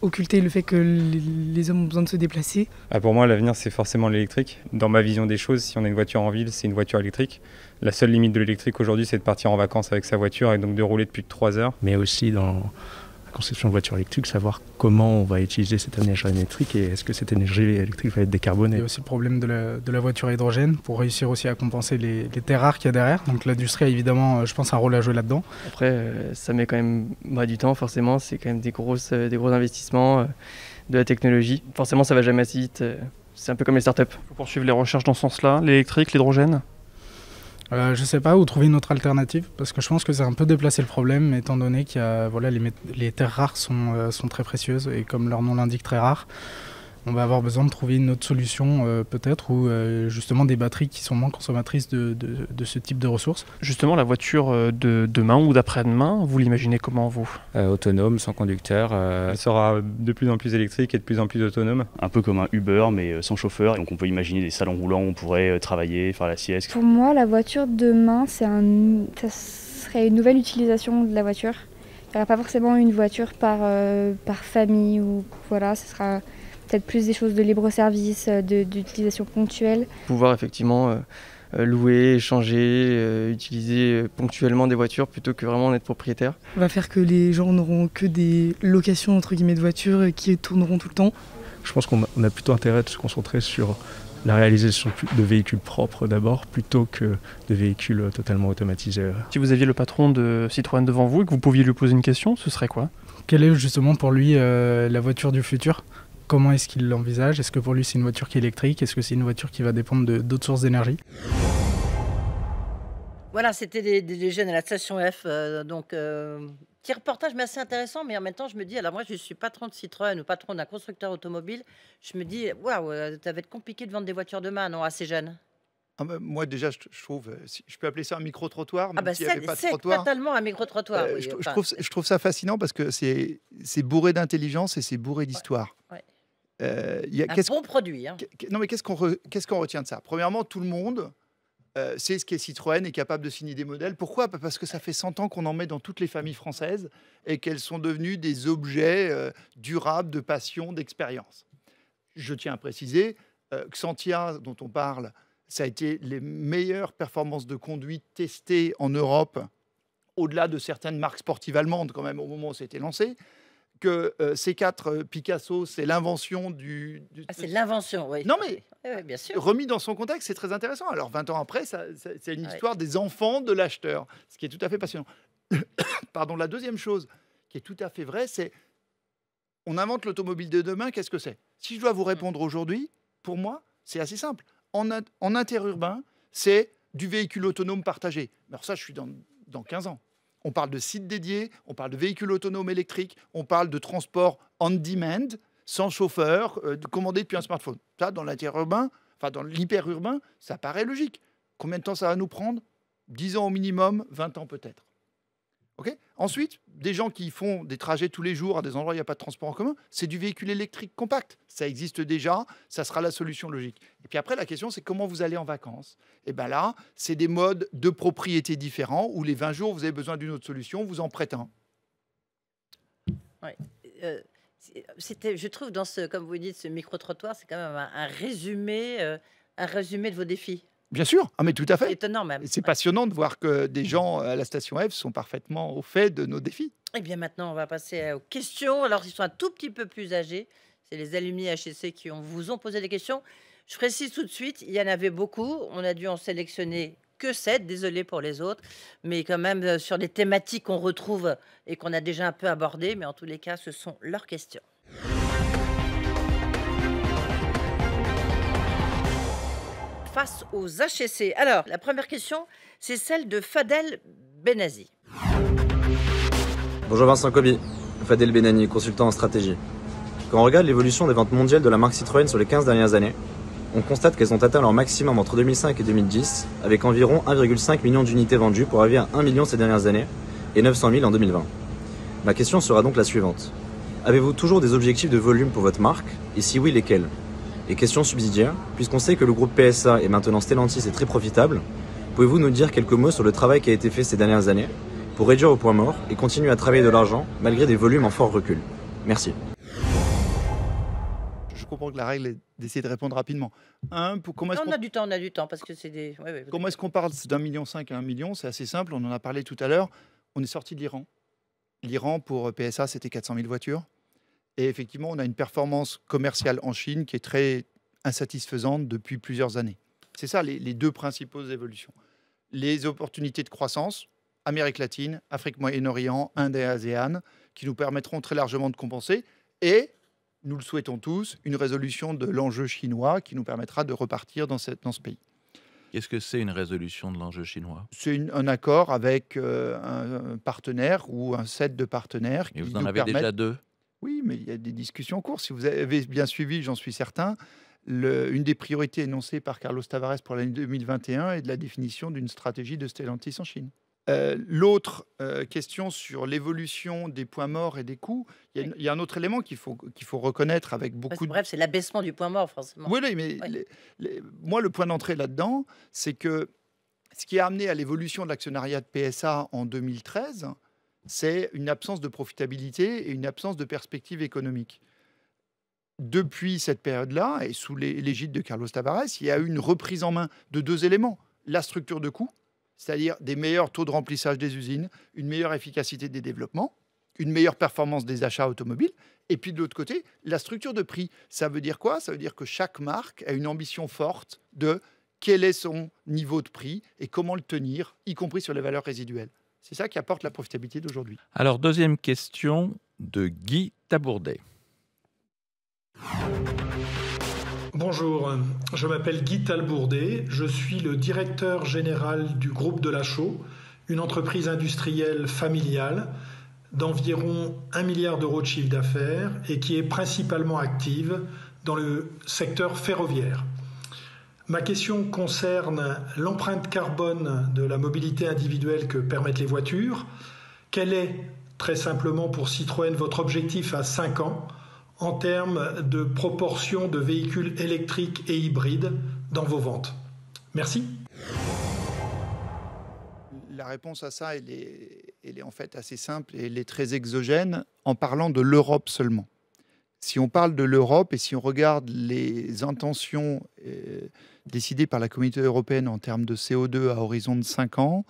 occulter le fait que les, hommes ont besoin de se déplacer. Ah, pour moi, l'avenir, c'est forcément l'électrique. Dans ma vision des choses, si on a une voiture en ville, c'est une voiture électrique. La seule limite de l'électrique aujourd'hui, c'est de partir en vacances avec sa voiture et donc de rouler depuis de 3 heures. Mais aussi dans conception de voitures électrique, savoir comment on va utiliser cette énergie électrique et est-ce que cette énergie électrique va être décarbonée. Il y a aussi le problème de la, voiture à hydrogène pour réussir aussi à compenser les, terres rares qu'il y a derrière. Donc l'industrie a évidemment, euh, je pense, un rôle à jouer là-dedans. Après, euh, ça met quand même du temps, forcément. C'est quand même des, grosses, euh, des gros investissements, de la technologie. Forcément, ça va jamais assez vite. C'est un peu comme les startups. Il faut poursuivre les recherches dans ce sens-là, l'électrique, l'hydrogène je euh, je sais pas où trouver une autre alternative parce que je pense que c'est un peu déplacé le problème étant donné que les, terres rares sont, euh, sont très précieuses et comme leur nom l'indique très rares on va avoir besoin de trouver une autre solution euh, peut-être ou euh, justement des batteries qui sont moins consommatrices de, ce type de ressources. Justement, la voiture euh, de demain ou d'après-demain, vous l'imaginez comment vous Autonome, sans conducteur. Elle sera de plus en plus électrique et de plus en plus autonome. Un peu comme un Uber mais sans chauffeur. Donc on peut imaginer des salons roulants où on pourrait travailler, faire la sieste. Pour moi, la voiture demain, c'est un... ça serait une nouvelle utilisation de la voiture. Il n'y aura pas forcément une voiture par, par famille ou voilà, ce sera peut-être plus des choses de libre service, euh, d'utilisation ponctuelle. Pouvoir effectivement euh, euh, louer, échanger, utiliser ponctuellement des voitures plutôt que vraiment en être propriétaire. On va faire que les gens n'auront que des locations entre guillemets de voitures qui tourneront tout le temps. Je pense qu'on a plutôt intérêt de se concentrer sur la réalisation de véhicules propres d'abord plutôt que de véhicules totalement automatisés. Si vous aviez le patron de Citroën devant vous et que vous pouviez lui poser une question, ce serait quoi Quelle est justement pour lui la voiture du futur Comment est-ce qu'il l'envisage Est-ce que pour lui c'est une voiture qui est électrique Est-ce que c'est une voiture qui va dépendre de d'autres sources d'énergie Voilà, c'était des, jeunes à la station F. Euh, donc, euh, petit reportage, mais assez intéressant. Mais en même temps, je me dis, alors moi je suis patron de Citroën ou patron d'un constructeur automobile. Je me dis, waouh, euh, ça va être compliqué de vendre des voitures demain, non, à ces jeunes ah ben, moi, déjà, je, trouve, je peux appeler ça un micro-trottoir. Ah ben c'est totalement un micro-trottoir. je, je, trouve, ça fascinant parce que c'est bourré d'intelligence et c'est bourré d'histoire. Euh, y a, un bon produit. Hein. Non, mais qu'est-ce qu'on retient de ça Premièrement, tout le monde euh, sait ce qu'est Citroën est capable de signer des modèles. Pourquoi bah, Parce que ça fait 100 ans qu'on en met dans toutes les familles françaises et qu'elles sont devenues des objets euh, durables de passion, d'expérience. Je tiens à préciser que euh, Xantia, dont on parle, ça a été les meilleures performances de conduite testées en Europe, au-delà de certaines marques sportives allemandes quand même au moment où c'était lancé que c euh, ces quatre euh, Picasso, c'est l'invention du. Ah, c'est l'invention, oui. Non, mais bien sûr. remis dans son contexte, c'est très intéressant. Alors, 20 ans après, c'est une histoire des enfants de l'acheteur, ce qui est tout à fait passionnant. Pardon, la deuxième chose qui est tout à fait vraie, c'est on invente l'automobile de demain, qu'est-ce que c'est Si je dois vous mm. répondre aujourd'hui, pour moi, c'est assez simple. En, en interurbain, c'est du véhicule autonome partagé. Alors, ça, je suis dans, dans 15 ans on parle de sites dédiés, on parle de véhicules autonomes électriques, on parle de transport on demand, sans chauffeur, euh, commandé depuis un smartphone. Ça, dans l'interurbain, enfin dans l'hyperurbain, ça paraît logique. Combien de temps ça va nous prendre 10 ans au minimum, 20 ans peut-être. Ensuite, des gens qui font des trajets tous les jours à des endroits où il n'y a pas de transport en commun, c'est du véhicule électrique compact. Ça existe déjà, ça sera la solution logique. Et puis après, la question, c'est comment vous allez en vacances Et eh bien là, c'est des modes de propriété différents où les 20 jours, vous avez besoin d'une autre solution, vous en prêtez un. Oui. Euh, c'était, je trouve, dans ce, comme vous dites, ce micro-trottoir, c'est quand même un, résumé. Euh, un résumé de vos défis Bien sûr, ah, mais tout à fait. C'est étonnant même. C'est passionnant de voir que des gens euh, à la station F sont parfaitement au fait de nos défis. Et eh bien maintenant, on va passer euh, aux questions. Alors, ils sont un tout petit peu plus âgés. C'est les alumni HEC qui ont, vous ont posé des questions. Je précise tout de suite, il y en avait beaucoup. On a dû en sélectionner que 7, désolé pour les autres, mais quand même euh, sur des thématiques qu'on retrouve et qu'on a déjà un peu abordées, mais en tous les cas, ce sont leurs questions. face aux HSC. Alors, la première question, c'est celle de Fadel Benazi. Bonjour Vincent Kobi, Fadel Benani, consultant en stratégie. Quand on regarde l'évolution des ventes mondiales de la marque Citroën sur les 15 dernières années, on constate qu'elles ont atteint leur maximum entre 2005 et 2010, avec environ 1,5 million d'unités vendues pour arriver à 1 million ces dernières années et 900 000 en 2020. Ma question sera donc la suivante. Avez-vous toujours des objectifs de volume pour votre marque Et si oui, lesquels et question subsidiaire, puisqu'on sait que le groupe PSA et maintenant Stellantis est très profitable, pouvez-vous nous dire quelques mots sur le travail qui a été fait ces dernières années pour réduire au point mort et continuer à travailler de l'argent malgré des volumes en fort recul Merci. Je comprends que la règle est d'essayer de répondre rapidement. Un, on, a du temps, on a du temps parce que c'est des. comment est-ce qu'on parle d'un million cinq à un million C'est assez simple. On en a parlé tout à l'heure. On est sorti de l'Iran. L'Iran pour PSA, c'était 400 000 voitures. Et effectivement, on a une performance commerciale en Chine qui est très insatisfaisante depuis plusieurs années. C'est ça les, deux principaux évolutions. Les opportunités de croissance, Amérique latine, Afrique Moyen-Orient, Inde et ASEAN, qui nous permettront très largement de compenser, et, nous le souhaitons tous, une résolution de l'enjeu chinois qui nous permettra de repartir dans, ce pays. Qu'est-ce que c'est une résolution de l'enjeu chinois C'est un accord avec euh, un, partenaire ou un set de partenaires. qui vous en nous avez permettent... déjà deux oui, mais il y a des discussions en cours. Si vous avez bien suivi, j'en suis certain, une des priorités énoncées par Carlos Tavares pour l'année 2021 est de la définition d'une stratégie de Stellantis en Chine. Euh, l'autre euh, question sur l'évolution des points morts et des coûts, il y, a un autre élément qu'il faut, qu'il faut reconnaître avec beaucoup de... Bref, c'est l'abaissement du point mort, forcément. Oui, mais moi, le point d'entrée là-dedans, c'est que ce qui a amené à l'évolution de l'actionnariat de PSA en 2013, c'est une absence de profitabilité et une absence de perspective économique. Depuis cette période-là, et sous l'égide de Carlos Tavares, il y a eu une reprise en main de deux éléments. La structure de coûts, c'est-à-dire des meilleurs taux de remplissage des usines, une meilleure efficacité des développements, une meilleure performance des achats automobiles, et puis de l'autre côté, la structure de prix. Ça veut dire quoi Ça veut dire que chaque marque a une ambition forte de quel est son niveau de prix et comment le tenir, y compris sur les valeurs résiduelles. C'est ça qui apporte la profitabilité d'aujourd'hui. Alors, deuxième question de Guy Tabourdet. Bonjour, je m'appelle Guy Talbourdet, je suis le directeur général du groupe de la Chaux, une entreprise industrielle familiale d'environ 1 milliard d'euros de chiffre d'affaires et qui est principalement active dans le secteur ferroviaire. Ma question concerne l'empreinte carbone de la mobilité individuelle que permettent les voitures. Quel est, très simplement pour Citroën, votre objectif à 5 ans en termes de proportion de véhicules électriques et hybrides dans vos ventes Merci. La réponse à ça, elle est, en fait assez simple et elle est très exogène en parlant de l'Europe seulement. Si on parle de l'Europe et si on regarde les intentions... Euh, décidé par la communauté européenne en termes de CO2 à horizon de 5 ans,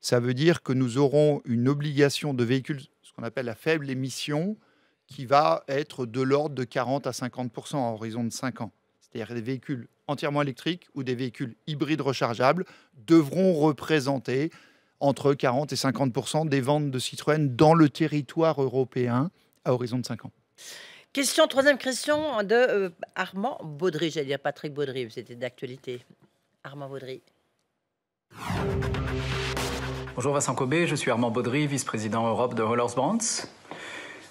ça veut dire que nous aurons une obligation de véhicules, ce qu'on appelle la faible émission, qui va être de l'ordre de 40 à 50 à horizon de 5 ans. C'est-à-dire des véhicules entièrement électriques ou des véhicules hybrides rechargeables devront représenter entre 40 et 50 des ventes de Citroën dans le territoire européen à horizon de 5 ans. Question, troisième question de euh, Armand Baudry, j'allais dire Patrick Baudry, c'était d'actualité. Armand Baudry. Bonjour Vincent Cobé, je suis Armand Baudry, vice-président Europe de Hollers Brands.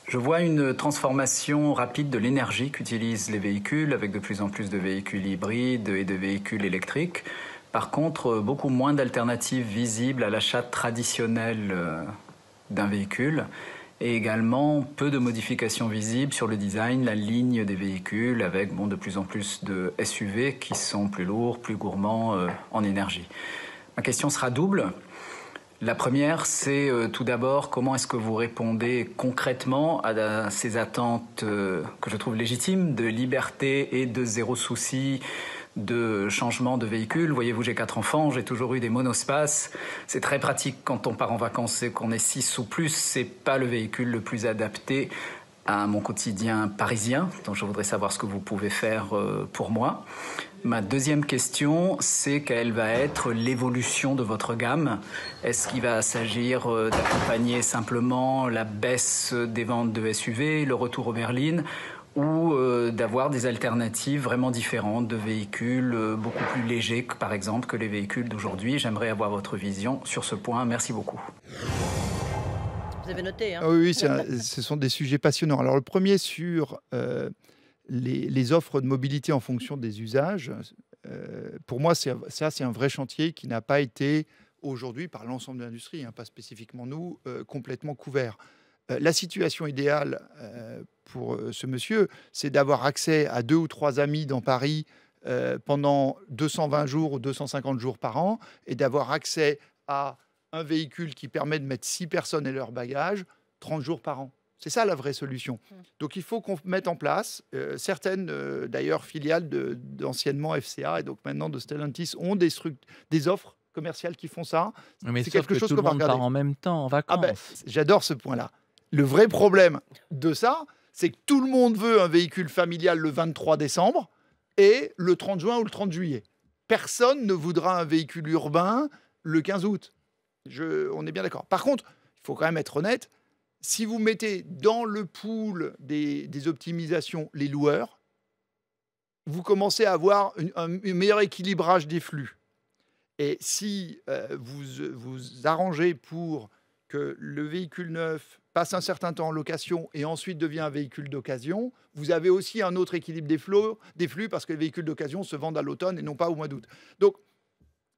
Je vois une transformation rapide de l'énergie qu'utilisent les véhicules, avec de plus en plus de véhicules hybrides et de véhicules électriques. Par contre, beaucoup moins d'alternatives visibles à l'achat traditionnel euh, d'un véhicule, et également peu de modifications visibles sur le design, la ligne des véhicules, avec bon, de plus en plus de SUV qui sont plus lourds, plus gourmands euh, en énergie. Ma question sera double. La première, c'est euh, tout d'abord comment est-ce que vous répondez concrètement à, ces attentes euh, que je trouve légitimes de liberté et de zéro souci de changement de véhicule. Voyez-vous, j'ai quatre enfants, j'ai toujours eu des monospaces. C'est très pratique quand on part en vacances et qu'on est six ou plus. C'est pas le véhicule le plus adapté à mon quotidien parisien. Donc je voudrais savoir ce que vous pouvez faire euh, pour moi. Ma deuxième question, c'est quelle va être l'évolution de votre gamme Est-ce qu'il va s'agir euh, d'accompagner simplement la baisse des ventes de SUV, le retour aux berlines ou euh, d'avoir des alternatives vraiment différentes de véhicules euh, beaucoup plus légers, que, par exemple, que les véhicules d'aujourd'hui. J'aimerais avoir votre vision sur ce point. Merci beaucoup. Vous avez noté. Hein ah oui, ce sont des sujets passionnants. Alors le premier sur euh, les, offres de mobilité en fonction des usages. pour moi, ça, c'est un vrai chantier qui n'a pas été aujourd'hui par l'ensemble de l'industrie, hein, pas spécifiquement nous, complètement couvert. la situation idéale pour euh, ce monsieur, c'est d'avoir accès à deux ou trois amis dans Paris euh, pendant 220 jours ou 250 jours par an et d'avoir accès à un véhicule qui permet de mettre six personnes et leur bagage 30 jours par an. C'est ça la vraie solution. Mmh. Donc il faut qu'on mette en place euh, certaines, d'ailleurs, filiales d'anciennement FCA et donc maintenant de Stellantis ont des, offres commerciales qui font ça. Mais c'est quelque que chose qu'on va regarder. en même temps en ah ben, vacances. J'adore ce point-là. Le vrai problème de ça, c'est que tout le monde veut un véhicule familial le 23 décembre et le 30 juin ou le 30 juillet. Personne ne voudra un véhicule urbain le 15 août. Je, on est bien d'accord. Par contre, il faut quand même être honnête, si vous mettez dans le pool des, optimisations les loueurs, vous commencez à avoir un, meilleur équilibrage des flux. Et si euh, vous vous arrangez pour que le véhicule neuf passe un certain temps en location et ensuite devient un véhicule d'occasion, vous avez aussi un autre équilibre des, flots, des flux parce que les véhicules d'occasion se vendent à l'automne et non pas au mois d'août. Donc,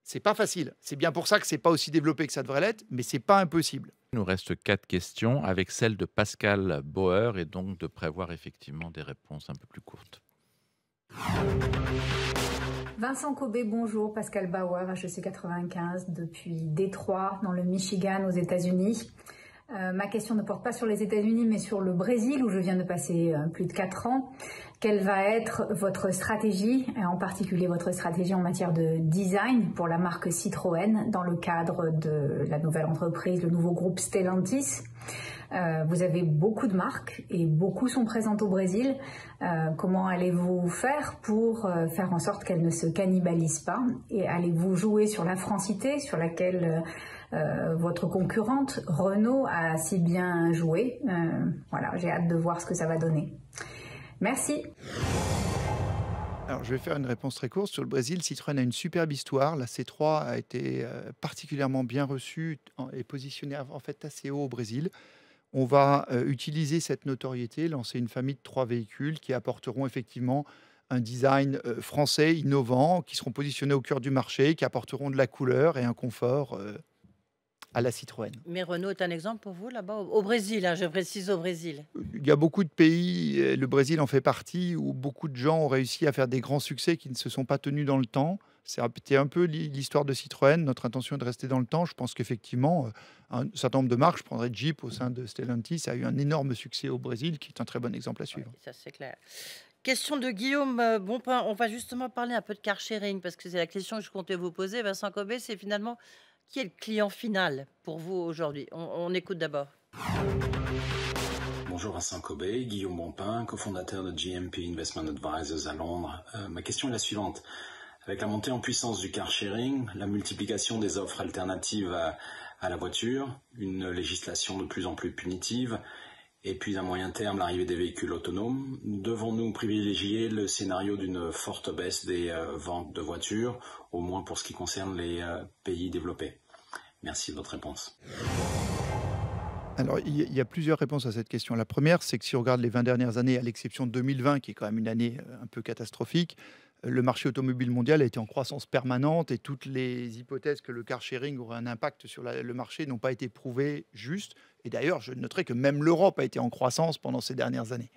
c'est pas facile. C'est bien pour ça que c'est pas aussi développé que ça devrait l'être, mais c'est pas impossible. Il nous reste quatre questions avec celle de Pascal Bauer et donc de prévoir effectivement des réponses un peu plus courtes. Vincent Cobé, bonjour. Pascal Bauer, HEC 95, depuis Détroit, dans le Michigan, aux États-Unis. Euh, ma question ne porte pas sur les États-Unis, mais sur le Brésil, où je viens de passer euh, plus de 4 ans. Quelle va être votre stratégie, en particulier votre stratégie en matière de design pour la marque Citroën dans le cadre de la nouvelle entreprise, le nouveau groupe Stellantis euh, vous avez beaucoup de marques et beaucoup sont présentes au Brésil. comment allez-vous faire pour faire en sorte qu'elles ne se cannibalisent pas Et allez-vous jouer sur la francité sur laquelle euh, votre concurrente Renault a si bien joué. Euh, voilà, j'ai hâte de voir ce que ça va donner. Merci. Alors, je vais faire une réponse très courte. Sur le Brésil, Citroën a une superbe histoire. La C3 a été euh, particulièrement bien reçue et positionnée en fait assez haut au Brésil. On va utiliser cette notoriété, lancer une famille de trois véhicules qui apporteront effectivement un design français innovant, qui seront positionnés au cœur du marché, qui apporteront de la couleur et un confort à la Citroën. Mais Renault est un exemple pour vous là-bas, au Brésil, hein, je précise au Brésil. Il y a beaucoup de pays, euh, le Brésil en fait partie, où beaucoup de gens ont réussi à faire des grands succès qui ne se sont pas tenus dans le temps. C'est un peu l'histoire de Citroën. Notre intention est de rester dans le temps. Je pense qu'effectivement, euh, un certain nombre de marques, je prendrais Jeep au sein de Stellantis, a eu un énorme succès au Brésil, qui est un très bon exemple à suivre. ça, c'est clair. Question de Guillaume euh, Bonpin. On va justement parler un peu de car sharing parce que c'est la question que je comptais vous poser. Vincent Cobé, c'est finalement qui est le client final pour vous aujourd'hui on, écoute d'abord. Bonjour Vincent cobé Guillaume Bompin, cofondateur de GMP Investment Advisors à Londres. Euh, ma question est la suivante. Avec la montée en puissance du car sharing, la multiplication des offres alternatives à, à la voiture, une législation de plus en plus punitive et puis à moyen terme l'arrivée des véhicules autonomes, devons-nous privilégier le scénario d'une forte baisse des euh, ventes de voitures, au moins pour ce qui concerne les euh, pays développés Merci de votre réponse. Alors, il y a plusieurs réponses à cette question. La première, c'est que si on regarde les 20 dernières années, à l'exception de 2020, qui est quand même une année euh, un peu catastrophique, le marché automobile mondial a été en croissance permanente et toutes les hypothèses que le car sharing aurait un impact sur le marché n'ont pas été prouvées justes. Et d'ailleurs, je noterai que même l'Europe a été en croissance pendant ces dernières années.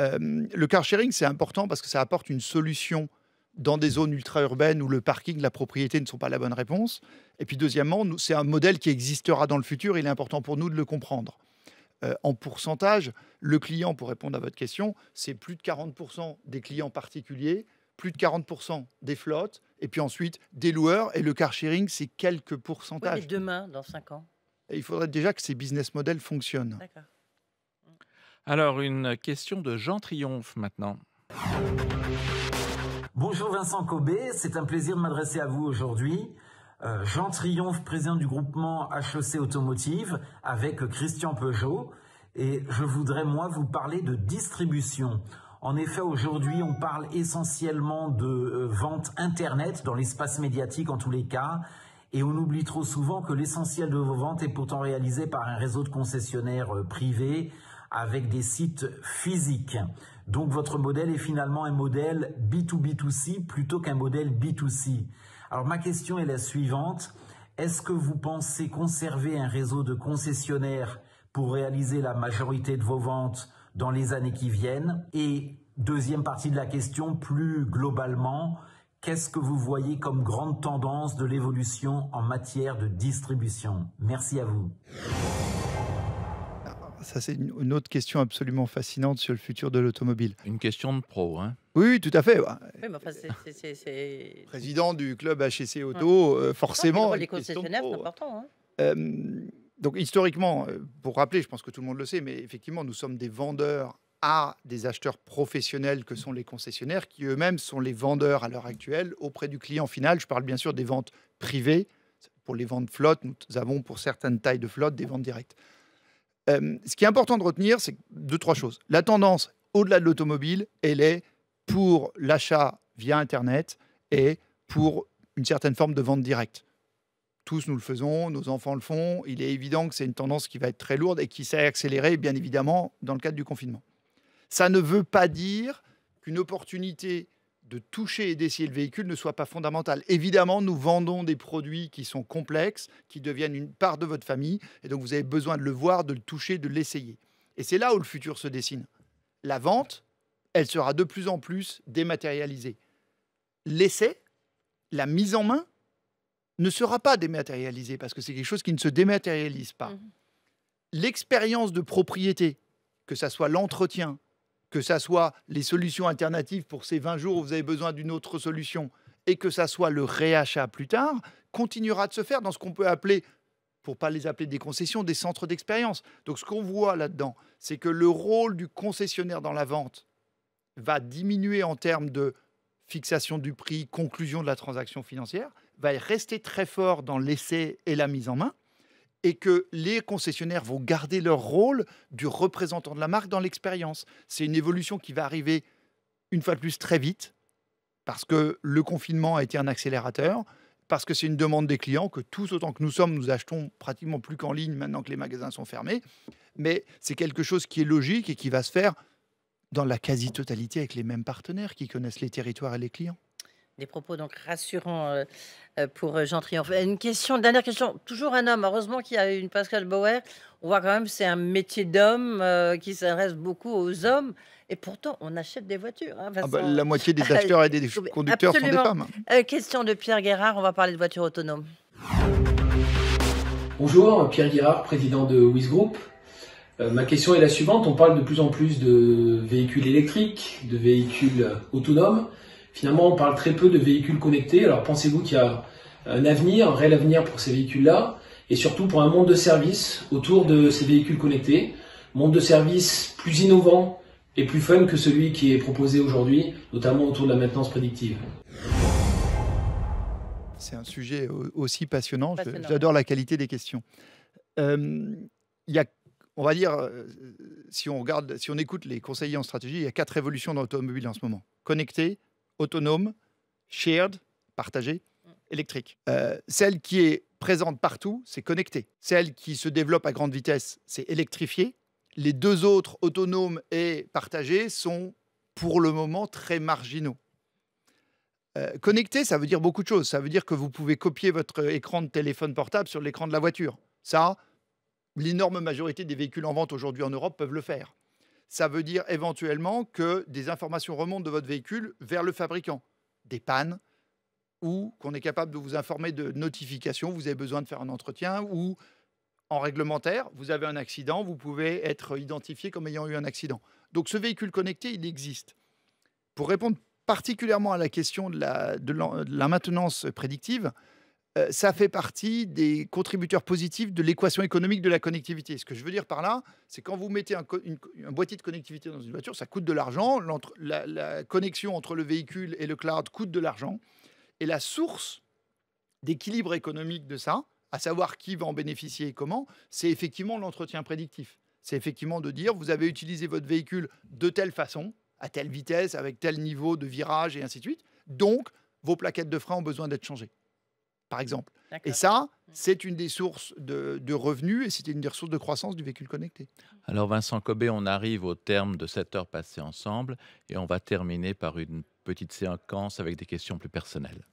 Euh, le car sharing, c'est important parce que ça apporte une solution dans des zones ultra-urbaines où le parking, la propriété ne sont pas la bonne réponse. Et puis deuxièmement, c'est un modèle qui existera dans le futur. il est important pour nous de le comprendre. Euh, en pourcentage, le client, pour répondre à votre question, c'est plus de 40% des clients particuliers plus de 40% des flottes, et puis ensuite des loueurs, et le car sharing, c'est quelques pourcentages. Oui, demain, dans 5 ans Il faudrait déjà que ces business models fonctionnent. Alors, une question de Jean Triomphe maintenant. Bonjour Vincent Cobé, c'est un plaisir de m'adresser à vous aujourd'hui. Euh, Jean Triomphe, président du groupement HEC Automotive, avec Christian Peugeot. Et je voudrais, moi, vous parler de distribution. En effet, aujourd'hui, on parle essentiellement de euh, vente Internet, dans l'espace médiatique en tous les cas, et on oublie trop souvent que l'essentiel de vos ventes est pourtant réalisé par un réseau de concessionnaires euh, privés avec des sites physiques. Donc votre modèle est finalement un modèle B2B2C plutôt qu'un modèle B2C. Alors ma question est la suivante. Est-ce que vous pensez conserver un réseau de concessionnaires pour réaliser la majorité de vos ventes dans les années qui viennent Et deuxième partie de la question, plus globalement, qu'est-ce que vous voyez comme grande tendance de l'évolution en matière de distribution Merci à vous. Ça, c'est une autre question absolument fascinante sur le futur de l'automobile. Une question de pro, hein oui, tout à fait. Président du club HEC Auto, hein. euh, forcément. les concessionnaires, c'est important. Hein. Euh, donc historiquement, euh, pour rappeler, je pense que tout le monde le sait, mais effectivement, nous sommes des vendeurs à des acheteurs professionnels que sont les concessionnaires, qui eux-mêmes sont les vendeurs à l'heure actuelle auprès du client final. Je parle bien sûr des ventes privées. Pour les ventes flottes, nous avons pour certaines tailles de flotte des ventes directes. Euh, ce qui est important de retenir, c'est deux, trois choses. La tendance, au-delà de l'automobile, elle est pour l'achat via Internet et pour une certaine forme de vente directe tous nous le faisons, nos enfants le font. Il est évident que c'est une tendance qui va être très lourde et qui s'est accélérée, bien évidemment, dans le cadre du confinement. Ça ne veut pas dire qu'une opportunité de toucher et d'essayer le véhicule ne soit pas fondamentale. Évidemment, nous vendons des produits qui sont complexes, qui deviennent une part de votre famille, et donc vous avez besoin de le voir, de le toucher, de l'essayer. Et c'est là où le futur se dessine. La vente, elle sera de plus en plus dématérialisée. L'essai, la mise en main, ne sera pas dématérialisé parce que c'est quelque chose qui ne se dématérialise pas. Mmh L'expérience de propriété, que ça soit l'entretien, que ce soit les solutions alternatives pour ces 20 jours où vous avez besoin d'une autre solution et que ça soit le réachat plus tard, continuera de se faire dans ce qu'on peut appeler pour pas les appeler des concessions, des centres d'expérience. Donc ce qu'on voit là-dedans, c'est que le rôle du concessionnaire dans la vente va diminuer en termes de fixation du prix, conclusion de la transaction financière, va rester très fort dans l'essai et la mise en main et que les concessionnaires vont garder leur rôle du représentant de la marque dans l'expérience. C'est une évolution qui va arriver une fois de plus très vite parce que le confinement a été un accélérateur, parce que c'est une demande des clients que tous autant que nous sommes, nous achetons pratiquement plus qu'en ligne maintenant que les magasins sont fermés, mais c'est quelque chose qui est logique et qui va se faire dans la quasi-totalité avec les mêmes partenaires qui connaissent les territoires et les clients. Des propos donc rassurants euh, euh, pour euh, Jean Triomphe. Une question, dernière question. Toujours un homme. Heureusement qu'il y a une Pascal Bauer. On voit quand même c'est un métier d'homme qui s'adresse beaucoup aux hommes. Et pourtant, on achète des voitures. Hein, ah bah, la moitié des acheteurs et des conducteurs sont des femmes. question de Pierre Guérard. On va parler de voitures autonomes. Bonjour, Pierre Guérard, président de Wiz Group. ma question est la suivante. On parle de plus en plus de véhicules électriques, de véhicules autonomes. Finalement, on parle très peu de véhicules connectés. Alors pensez-vous qu'il y a un avenir, un réel avenir pour ces véhicules-là, et surtout pour un monde de service autour de ces véhicules connectés, monde de service plus innovant et plus fun que celui qui est proposé aujourd'hui, notamment autour de la maintenance prédictive. C'est un sujet aussi passionnant. J'adore la qualité des questions. Euh, y a, on va dire, euh, si on regarde, si on écoute les conseillers en stratégie, il y a quatre révolutions dans l'automobile en ce moment connecté, autonome, shared, Partagé, électrique. Euh, celle qui est présente partout, c'est connecté. Celle qui se développe à grande vitesse, c'est électrifié. Les deux autres, autonomes et partagés, sont pour le moment très marginaux. Euh, connecté, ça veut dire beaucoup de choses. Ça veut dire que vous pouvez copier votre écran de téléphone portable sur l'écran de la voiture. Ça, l'énorme majorité des véhicules en vente aujourd'hui en Europe peuvent le faire ça veut dire éventuellement que des informations remontent de votre véhicule vers le fabricant, des pannes, ou qu'on est capable de vous informer de notifications, vous avez besoin de faire un entretien, ou en réglementaire, vous avez un accident, vous pouvez être identifié comme ayant eu un accident. Donc ce véhicule connecté, il existe. Pour répondre particulièrement à la question de la, de la maintenance prédictive, euh, ça fait partie des contributeurs positifs de l'équation économique de la connectivité. Ce que je veux dire par là, c'est quand vous mettez un, une, boîte boîtier de connectivité dans une voiture, ça coûte de l'argent. La, la, connexion entre le véhicule et le cloud coûte de l'argent. Et la source d'équilibre économique de ça, à savoir qui va en bénéficier et comment, c'est effectivement l'entretien prédictif. C'est effectivement de dire, vous avez utilisé votre véhicule de telle façon, à telle vitesse, avec tel niveau de virage et ainsi de suite. Donc, vos plaquettes de frein ont besoin d'être changées par exemple. Et ça, mm. c'est une des sources de, revenus et c'était une des sources de croissance du véhicule connecté. Alors Vincent Cobé, on arrive au terme de cette heure passée ensemble et on va terminer par une petite séquence avec des questions plus personnelles.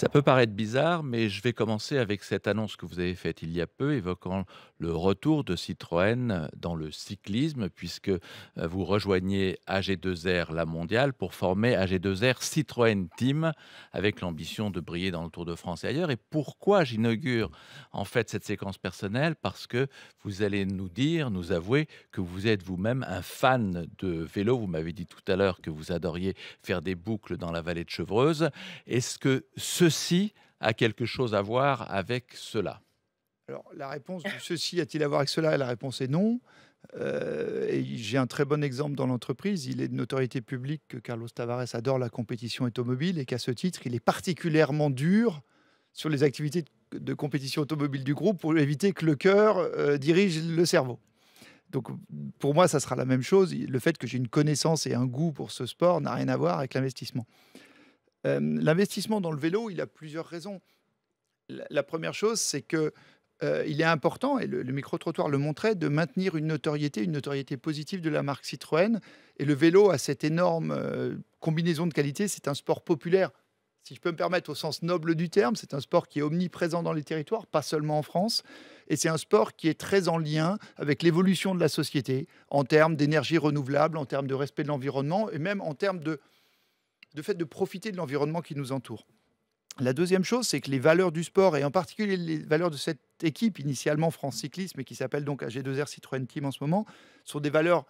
Ça peut paraître bizarre, mais je vais commencer avec cette annonce que vous avez faite il y a peu, évoquant le retour de Citroën euh, dans le cyclisme, puisque euh, vous rejoignez AG2R La Mondiale pour former AG2R Citroën Team, avec l'ambition de briller dans le Tour de France et ailleurs. Et pourquoi j'inaugure en fait cette séquence personnelle Parce que vous allez nous dire, nous avouer que vous êtes vous-même un fan de vélo. Vous m'avez dit tout à l'heure que vous adoriez faire des boucles dans la vallée de Chevreuse. Est-ce que ce ceci a quelque chose à voir avec cela Alors, la réponse de ceci a-t-il à voir avec cela La réponse est non. Euh, j'ai un très bon exemple dans l'entreprise. Il est de notoriété publique que Carlos Tavares adore la compétition automobile et qu'à ce titre, il est particulièrement dur sur les activités de, compétition automobile du groupe pour éviter que le cœur euh, dirige le cerveau. Donc pour moi, ça sera la même chose. Le fait que j'ai une connaissance et un goût pour ce sport n'a rien à voir avec l'investissement. Euh, l'investissement dans le vélo, il a plusieurs raisons. La, première chose, c'est que euh, il est important, et le, micro-trottoir le montrait, de maintenir une notoriété, une notoriété positive de la marque Citroën. Et le vélo a cette énorme euh, combinaison de qualités. C'est un sport populaire, si je peux me permettre, au sens noble du terme. C'est un sport qui est omniprésent dans les territoires, pas seulement en France. Et c'est un sport qui est très en lien avec l'évolution de la société en termes d'énergie renouvelable, en termes de respect de l'environnement et même en termes de de fait de profiter de l'environnement qui nous entoure. La deuxième chose, c'est que les valeurs du sport, et en particulier les valeurs de cette équipe initialement France Cyclisme, et qui s'appelle donc AG2R Citroën Team en ce moment, sont des valeurs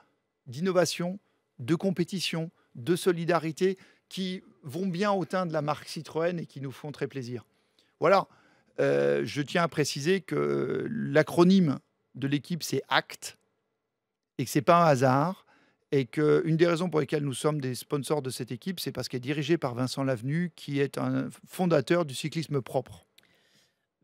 d'innovation, de compétition, de solidarité, qui vont bien au teint de la marque Citroën et qui nous font très plaisir. Voilà, euh, je tiens à préciser que l'acronyme de l'équipe, c'est ACT, e et que ce n'est pas un hasard, et qu'une des raisons pour lesquelles nous sommes des sponsors de cette équipe, c'est parce qu'elle est dirigée par Vincent Lavenu, qui est un fondateur du cyclisme propre.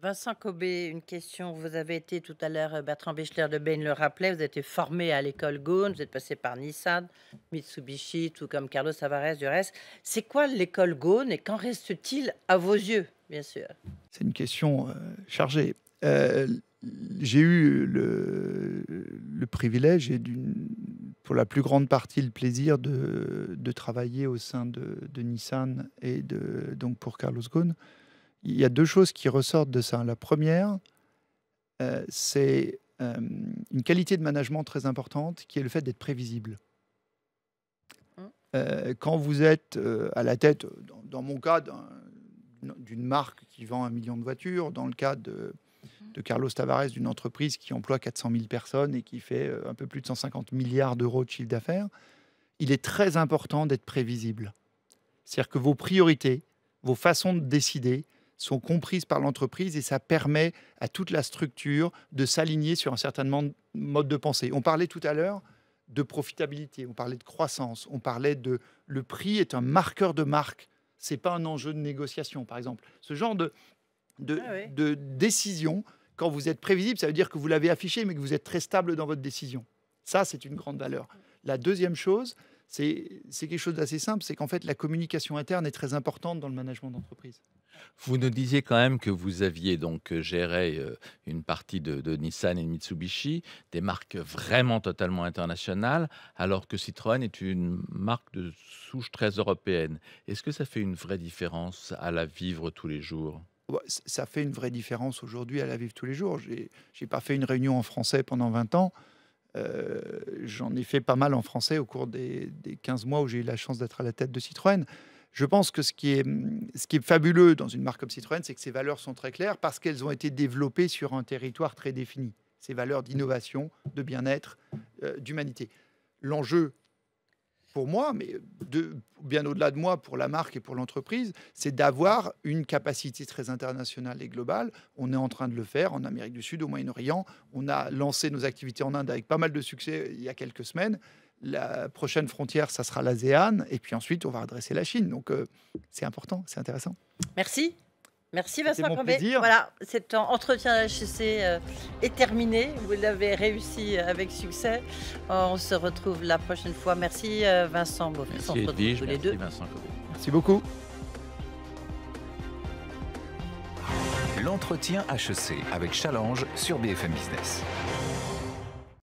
Vincent Cobé, une question. Vous avez été tout à l'heure, Bertrand Bichler de Bain le rappelait, vous avez été formé à l'école Gaune, vous êtes passé par Nissan, Mitsubishi, tout comme Carlos Savarez du reste. C'est quoi l'école Gaune et qu'en reste-t-il à vos yeux, bien sûr C'est une question euh, chargée. Euh, j'ai eu le, le privilège et d'une pour la plus grande partie le plaisir de, travailler au sein de, Nissan et de, donc pour Carlos Ghosn. Il y a deux choses qui ressortent de ça. La première, euh, c'est euh, une qualité de management très importante qui est le fait d'être prévisible. Mmh. Euh, quand vous êtes à la tête, dans, mon cas, d'une marque qui vend un million de voitures, dans le cas de Mhm. de Carlos Tavares, d'une entreprise qui emploie 400 000 personnes et qui fait euh, un peu plus de 150 milliards d'euros de chiffre d'affaires, il est très important d'être prévisible. C'est-à-dire que vos priorités, vos façons de décider sont comprises par l'entreprise et ça permet à toute la structure de s'aligner sur un certain mode de pensée. On parlait tout à l'heure de profitabilité, on parlait de croissance, on parlait de le prix est un marqueur de marque, c'est pas un enjeu de négociation par exemple. Ce genre de ah de, décision. Quand vous êtes prévisible, ça veut dire que vous l'avez affiché, mais que vous êtes très stable dans votre décision. Ça, c'est une grande valeur. La deuxième chose, c'est quelque chose d'assez simple, c'est qu'en fait, la communication interne est très importante dans le management d'entreprise. Vous nous disiez quand même que vous aviez donc euh, géré euh, une partie de, de, Nissan et Mitsubishi, des marques vraiment totalement internationales, alors que Citroën est une marque de souche très européenne. Est-ce que ça fait une vraie différence à la vivre tous les jours ça fait une vraie différence aujourd'hui à la vivre tous les jours. J'ai n'ai pas fait une réunion en français pendant 20 ans. Euh, j'en ai fait pas mal en français au cours des, des 15 mois où j'ai eu la chance d'être à la tête de Citroën. Je pense que ce qui est, ce qui est fabuleux dans une marque comme Citroën, c'est que ses valeurs sont très claires parce qu'elles ont été développées sur un territoire très défini. Ces valeurs d'innovation, de bien-être, euh, d'humanité. L'enjeu, pour moi, mais de, bien au-delà de moi, pour la marque et pour l'entreprise, c'est d'avoir une capacité très internationale et globale. On est en train de le faire en Amérique du Sud, au Moyen-Orient. On a lancé nos activités en Inde avec pas mal de succès il y a quelques semaines. La prochaine frontière, ça sera l'ASEAN. Et puis ensuite, on va adresser la Chine. Donc, euh, c'est important, c'est intéressant. Merci. Merci Vincent Voilà, cet entretien HEC euh, est terminé. Vous l'avez réussi avec succès. Euh, on se retrouve la prochaine fois. Merci euh, Vincent Beauvais. Merci, merci Vincent Merci beaucoup. L'entretien HEC avec Challenge sur BFM Business.